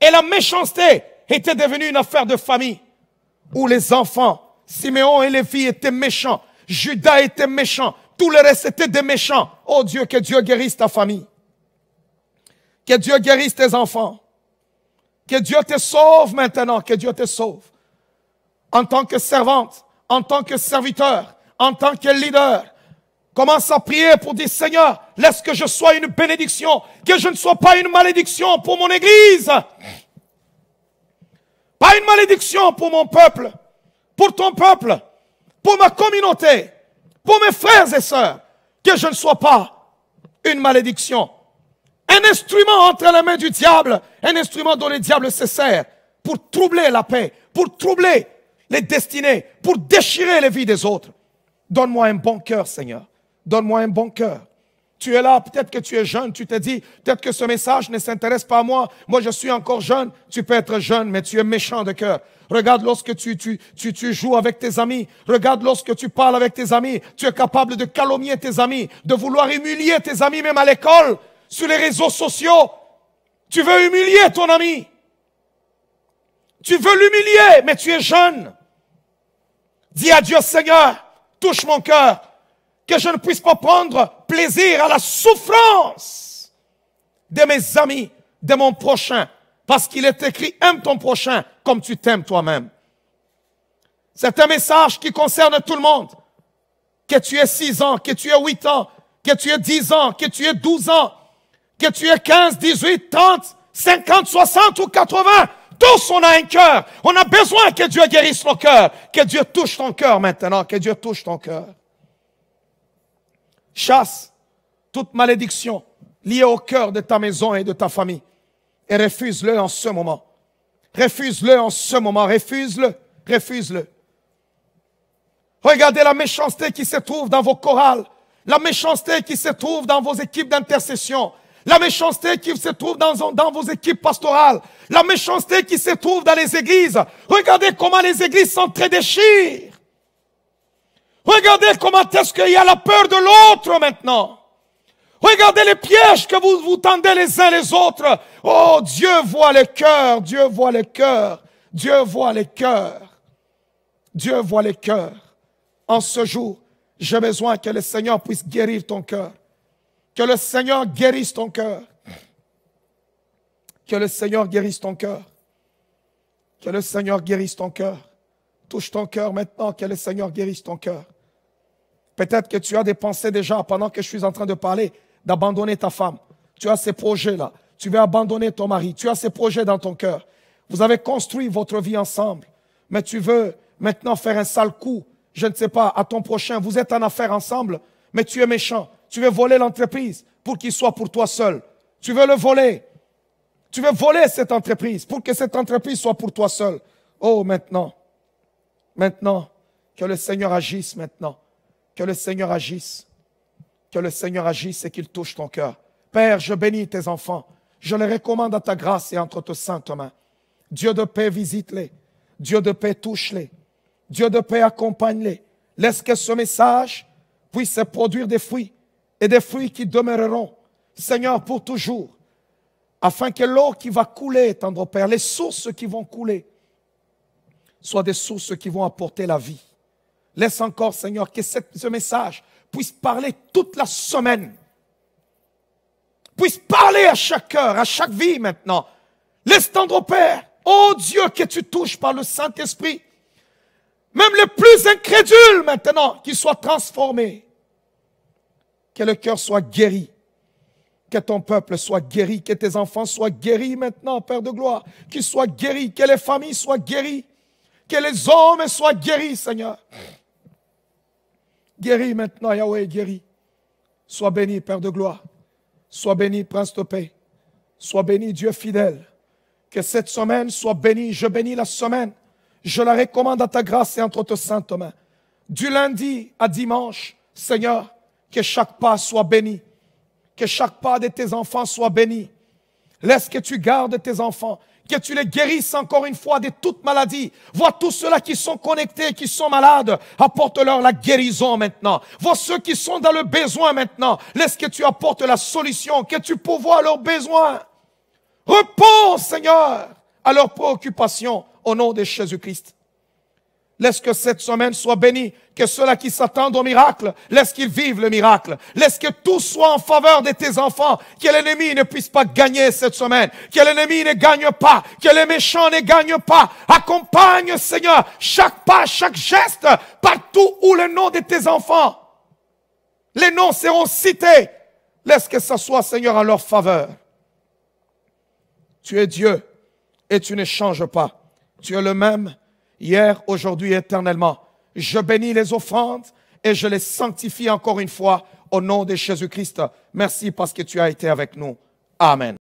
Et la méchanceté était devenue une affaire de famille où les enfants, Siméon et Lévi, étaient méchants. Judas était méchant. Tout le reste était des méchants. Oh Dieu, que Dieu guérisse ta famille. Que Dieu guérisse tes enfants. Que Dieu te sauve maintenant. Que Dieu te sauve en tant que servante, en tant que serviteur, en tant que leader. Commence à prier pour dire Seigneur, laisse que je sois une bénédiction, que je ne sois pas une malédiction pour mon Église. Pas une malédiction pour mon peuple, pour ton peuple, pour ma communauté, pour mes frères et sœurs. Que je ne sois pas une malédiction. Un instrument entre les mains du diable, un instrument dont le diable se sert pour troubler la paix, pour troubler les destinées pour déchirer les vies des autres. Donne-moi un bon cœur, Seigneur. Donne-moi un bon cœur. Tu es là, peut-être que tu es jeune, tu te dis, peut-être que ce message ne s'intéresse pas à moi, moi je suis encore jeune, tu peux être jeune, mais tu es méchant de cœur. Regarde lorsque tu, tu, tu, tu joues avec tes amis, regarde lorsque tu parles avec tes amis, tu es capable de calomnier tes amis, de vouloir humilier tes amis même à l'école, sur les réseaux sociaux. Tu veux humilier ton ami. Tu veux l'humilier, mais tu es jeune. Dis à Dieu, Seigneur, touche mon cœur, que je ne puisse pas prendre plaisir à la souffrance de mes amis, de mon prochain, parce qu'il est écrit, aime ton prochain comme tu t'aimes toi-même. C'est un message qui concerne tout le monde. Que tu aies 6 ans, que tu aies 8 ans, que tu aies 10 ans, que tu aies 12 ans, que tu aies 15, 18, 30, 50, 60 ou 80, tous, on a un cœur. On a besoin que Dieu guérisse nos cœurs. Que Dieu touche ton cœur maintenant. Que Dieu touche ton cœur. Chasse toute malédiction liée au cœur de ta maison et de ta famille. Et refuse-le en ce moment. Refuse-le en ce moment. Refuse-le. Refuse-le. Regardez la méchanceté qui se trouve dans vos chorales. La méchanceté qui se trouve dans vos équipes d'intercession. La méchanceté qui se trouve dans, vos équipes pastorales. La méchanceté qui se trouve dans les églises. Regardez comment les églises sont très déchirées. Regardez comment est-ce qu'il y a la peur de l'autre maintenant. Regardez les pièges que vous vous tendez les uns les autres. Oh, Dieu voit les cœurs, Dieu voit les cœurs, Dieu voit les cœurs. Dieu voit les cœurs. En ce jour, j'ai besoin que le Seigneur puisse guérir ton cœur. Que le Seigneur guérisse ton cœur. Que le Seigneur guérisse ton cœur. Que le Seigneur guérisse ton cœur. Touche ton cœur maintenant. Que le Seigneur guérisse ton cœur. Peut-être que tu as des pensées déjà pendant que je suis en train de parler d'abandonner ta femme. Tu as ces projets-là. Tu veux abandonner ton mari. Tu as ces projets dans ton cœur. Vous avez construit votre vie ensemble. Mais tu veux maintenant faire un sale coup. Je ne sais pas, à ton prochain. Vous êtes en affaire ensemble. Mais tu es méchant. Tu veux voler l'entreprise pour qu'il soit pour toi seul. Tu veux le voler. Tu veux voler cette entreprise pour que cette entreprise soit pour toi seul. Oh, maintenant, maintenant, que le Seigneur agisse maintenant. Que le Seigneur agisse. Que le Seigneur agisse et qu'il touche ton cœur. Père, je bénis tes enfants. Je les recommande à ta grâce et entre tes saintes mains. Dieu de paix, visite-les. Dieu de paix, touche-les. Dieu de paix, accompagne-les. Laisse que ce message puisse produire des fruits et des fruits qui demeureront, Seigneur, pour toujours, afin que l'eau qui va couler, tendre Père, les sources qui vont couler, soient des sources qui vont apporter la vie. Laisse encore, Seigneur, que ce message puisse parler toute la semaine, puisse parler à chaque heure, à chaque vie maintenant. Laisse tendre Père, ô Dieu, que tu touches par le Saint-Esprit, même les plus incrédules maintenant, qu'ils soient transformés que le cœur soit guéri. Que ton peuple soit guéri. Que tes enfants soient guéris maintenant, Père de gloire. Qu'ils soient guéris. Que les familles soient guéries. Que les hommes soient guéris, Seigneur. Guéris maintenant, Yahweh, guéris. Sois béni, Père de gloire. Sois béni, Prince de paix. Sois béni, Dieu fidèle. Que cette semaine soit bénie. Je bénis la semaine. Je la recommande à ta grâce et entre tes saintes mains. Du lundi à dimanche, Seigneur, que chaque pas soit béni. Que chaque pas de tes enfants soit béni. Laisse que tu gardes tes enfants. Que tu les guérisses encore une fois de toute maladie. Vois tous ceux-là qui sont connectés, qui sont malades. Apporte-leur la guérison maintenant. Vois ceux qui sont dans le besoin maintenant. Laisse que tu apportes la solution, que tu pourvoies leurs besoins. Réponds, Seigneur, à leurs préoccupations au nom de Jésus-Christ. Laisse que cette semaine soit bénie, que ceux-là qui s'attendent au miracle, laisse qu'ils vivent le miracle. Laisse que tout soit en faveur de tes enfants. Que l'ennemi ne puisse pas gagner cette semaine. Que l'ennemi ne gagne pas. Que les méchants ne gagnent pas. Accompagne, Seigneur, chaque pas, chaque geste, partout où le nom de tes enfants. Les noms seront cités. Laisse que ça soit, Seigneur, en leur faveur. Tu es Dieu et tu ne changes pas. Tu es le même hier, aujourd'hui, éternellement. Je bénis les offrandes et je les sanctifie encore une fois au nom de Jésus-Christ. Merci parce que tu as été avec nous. Amen.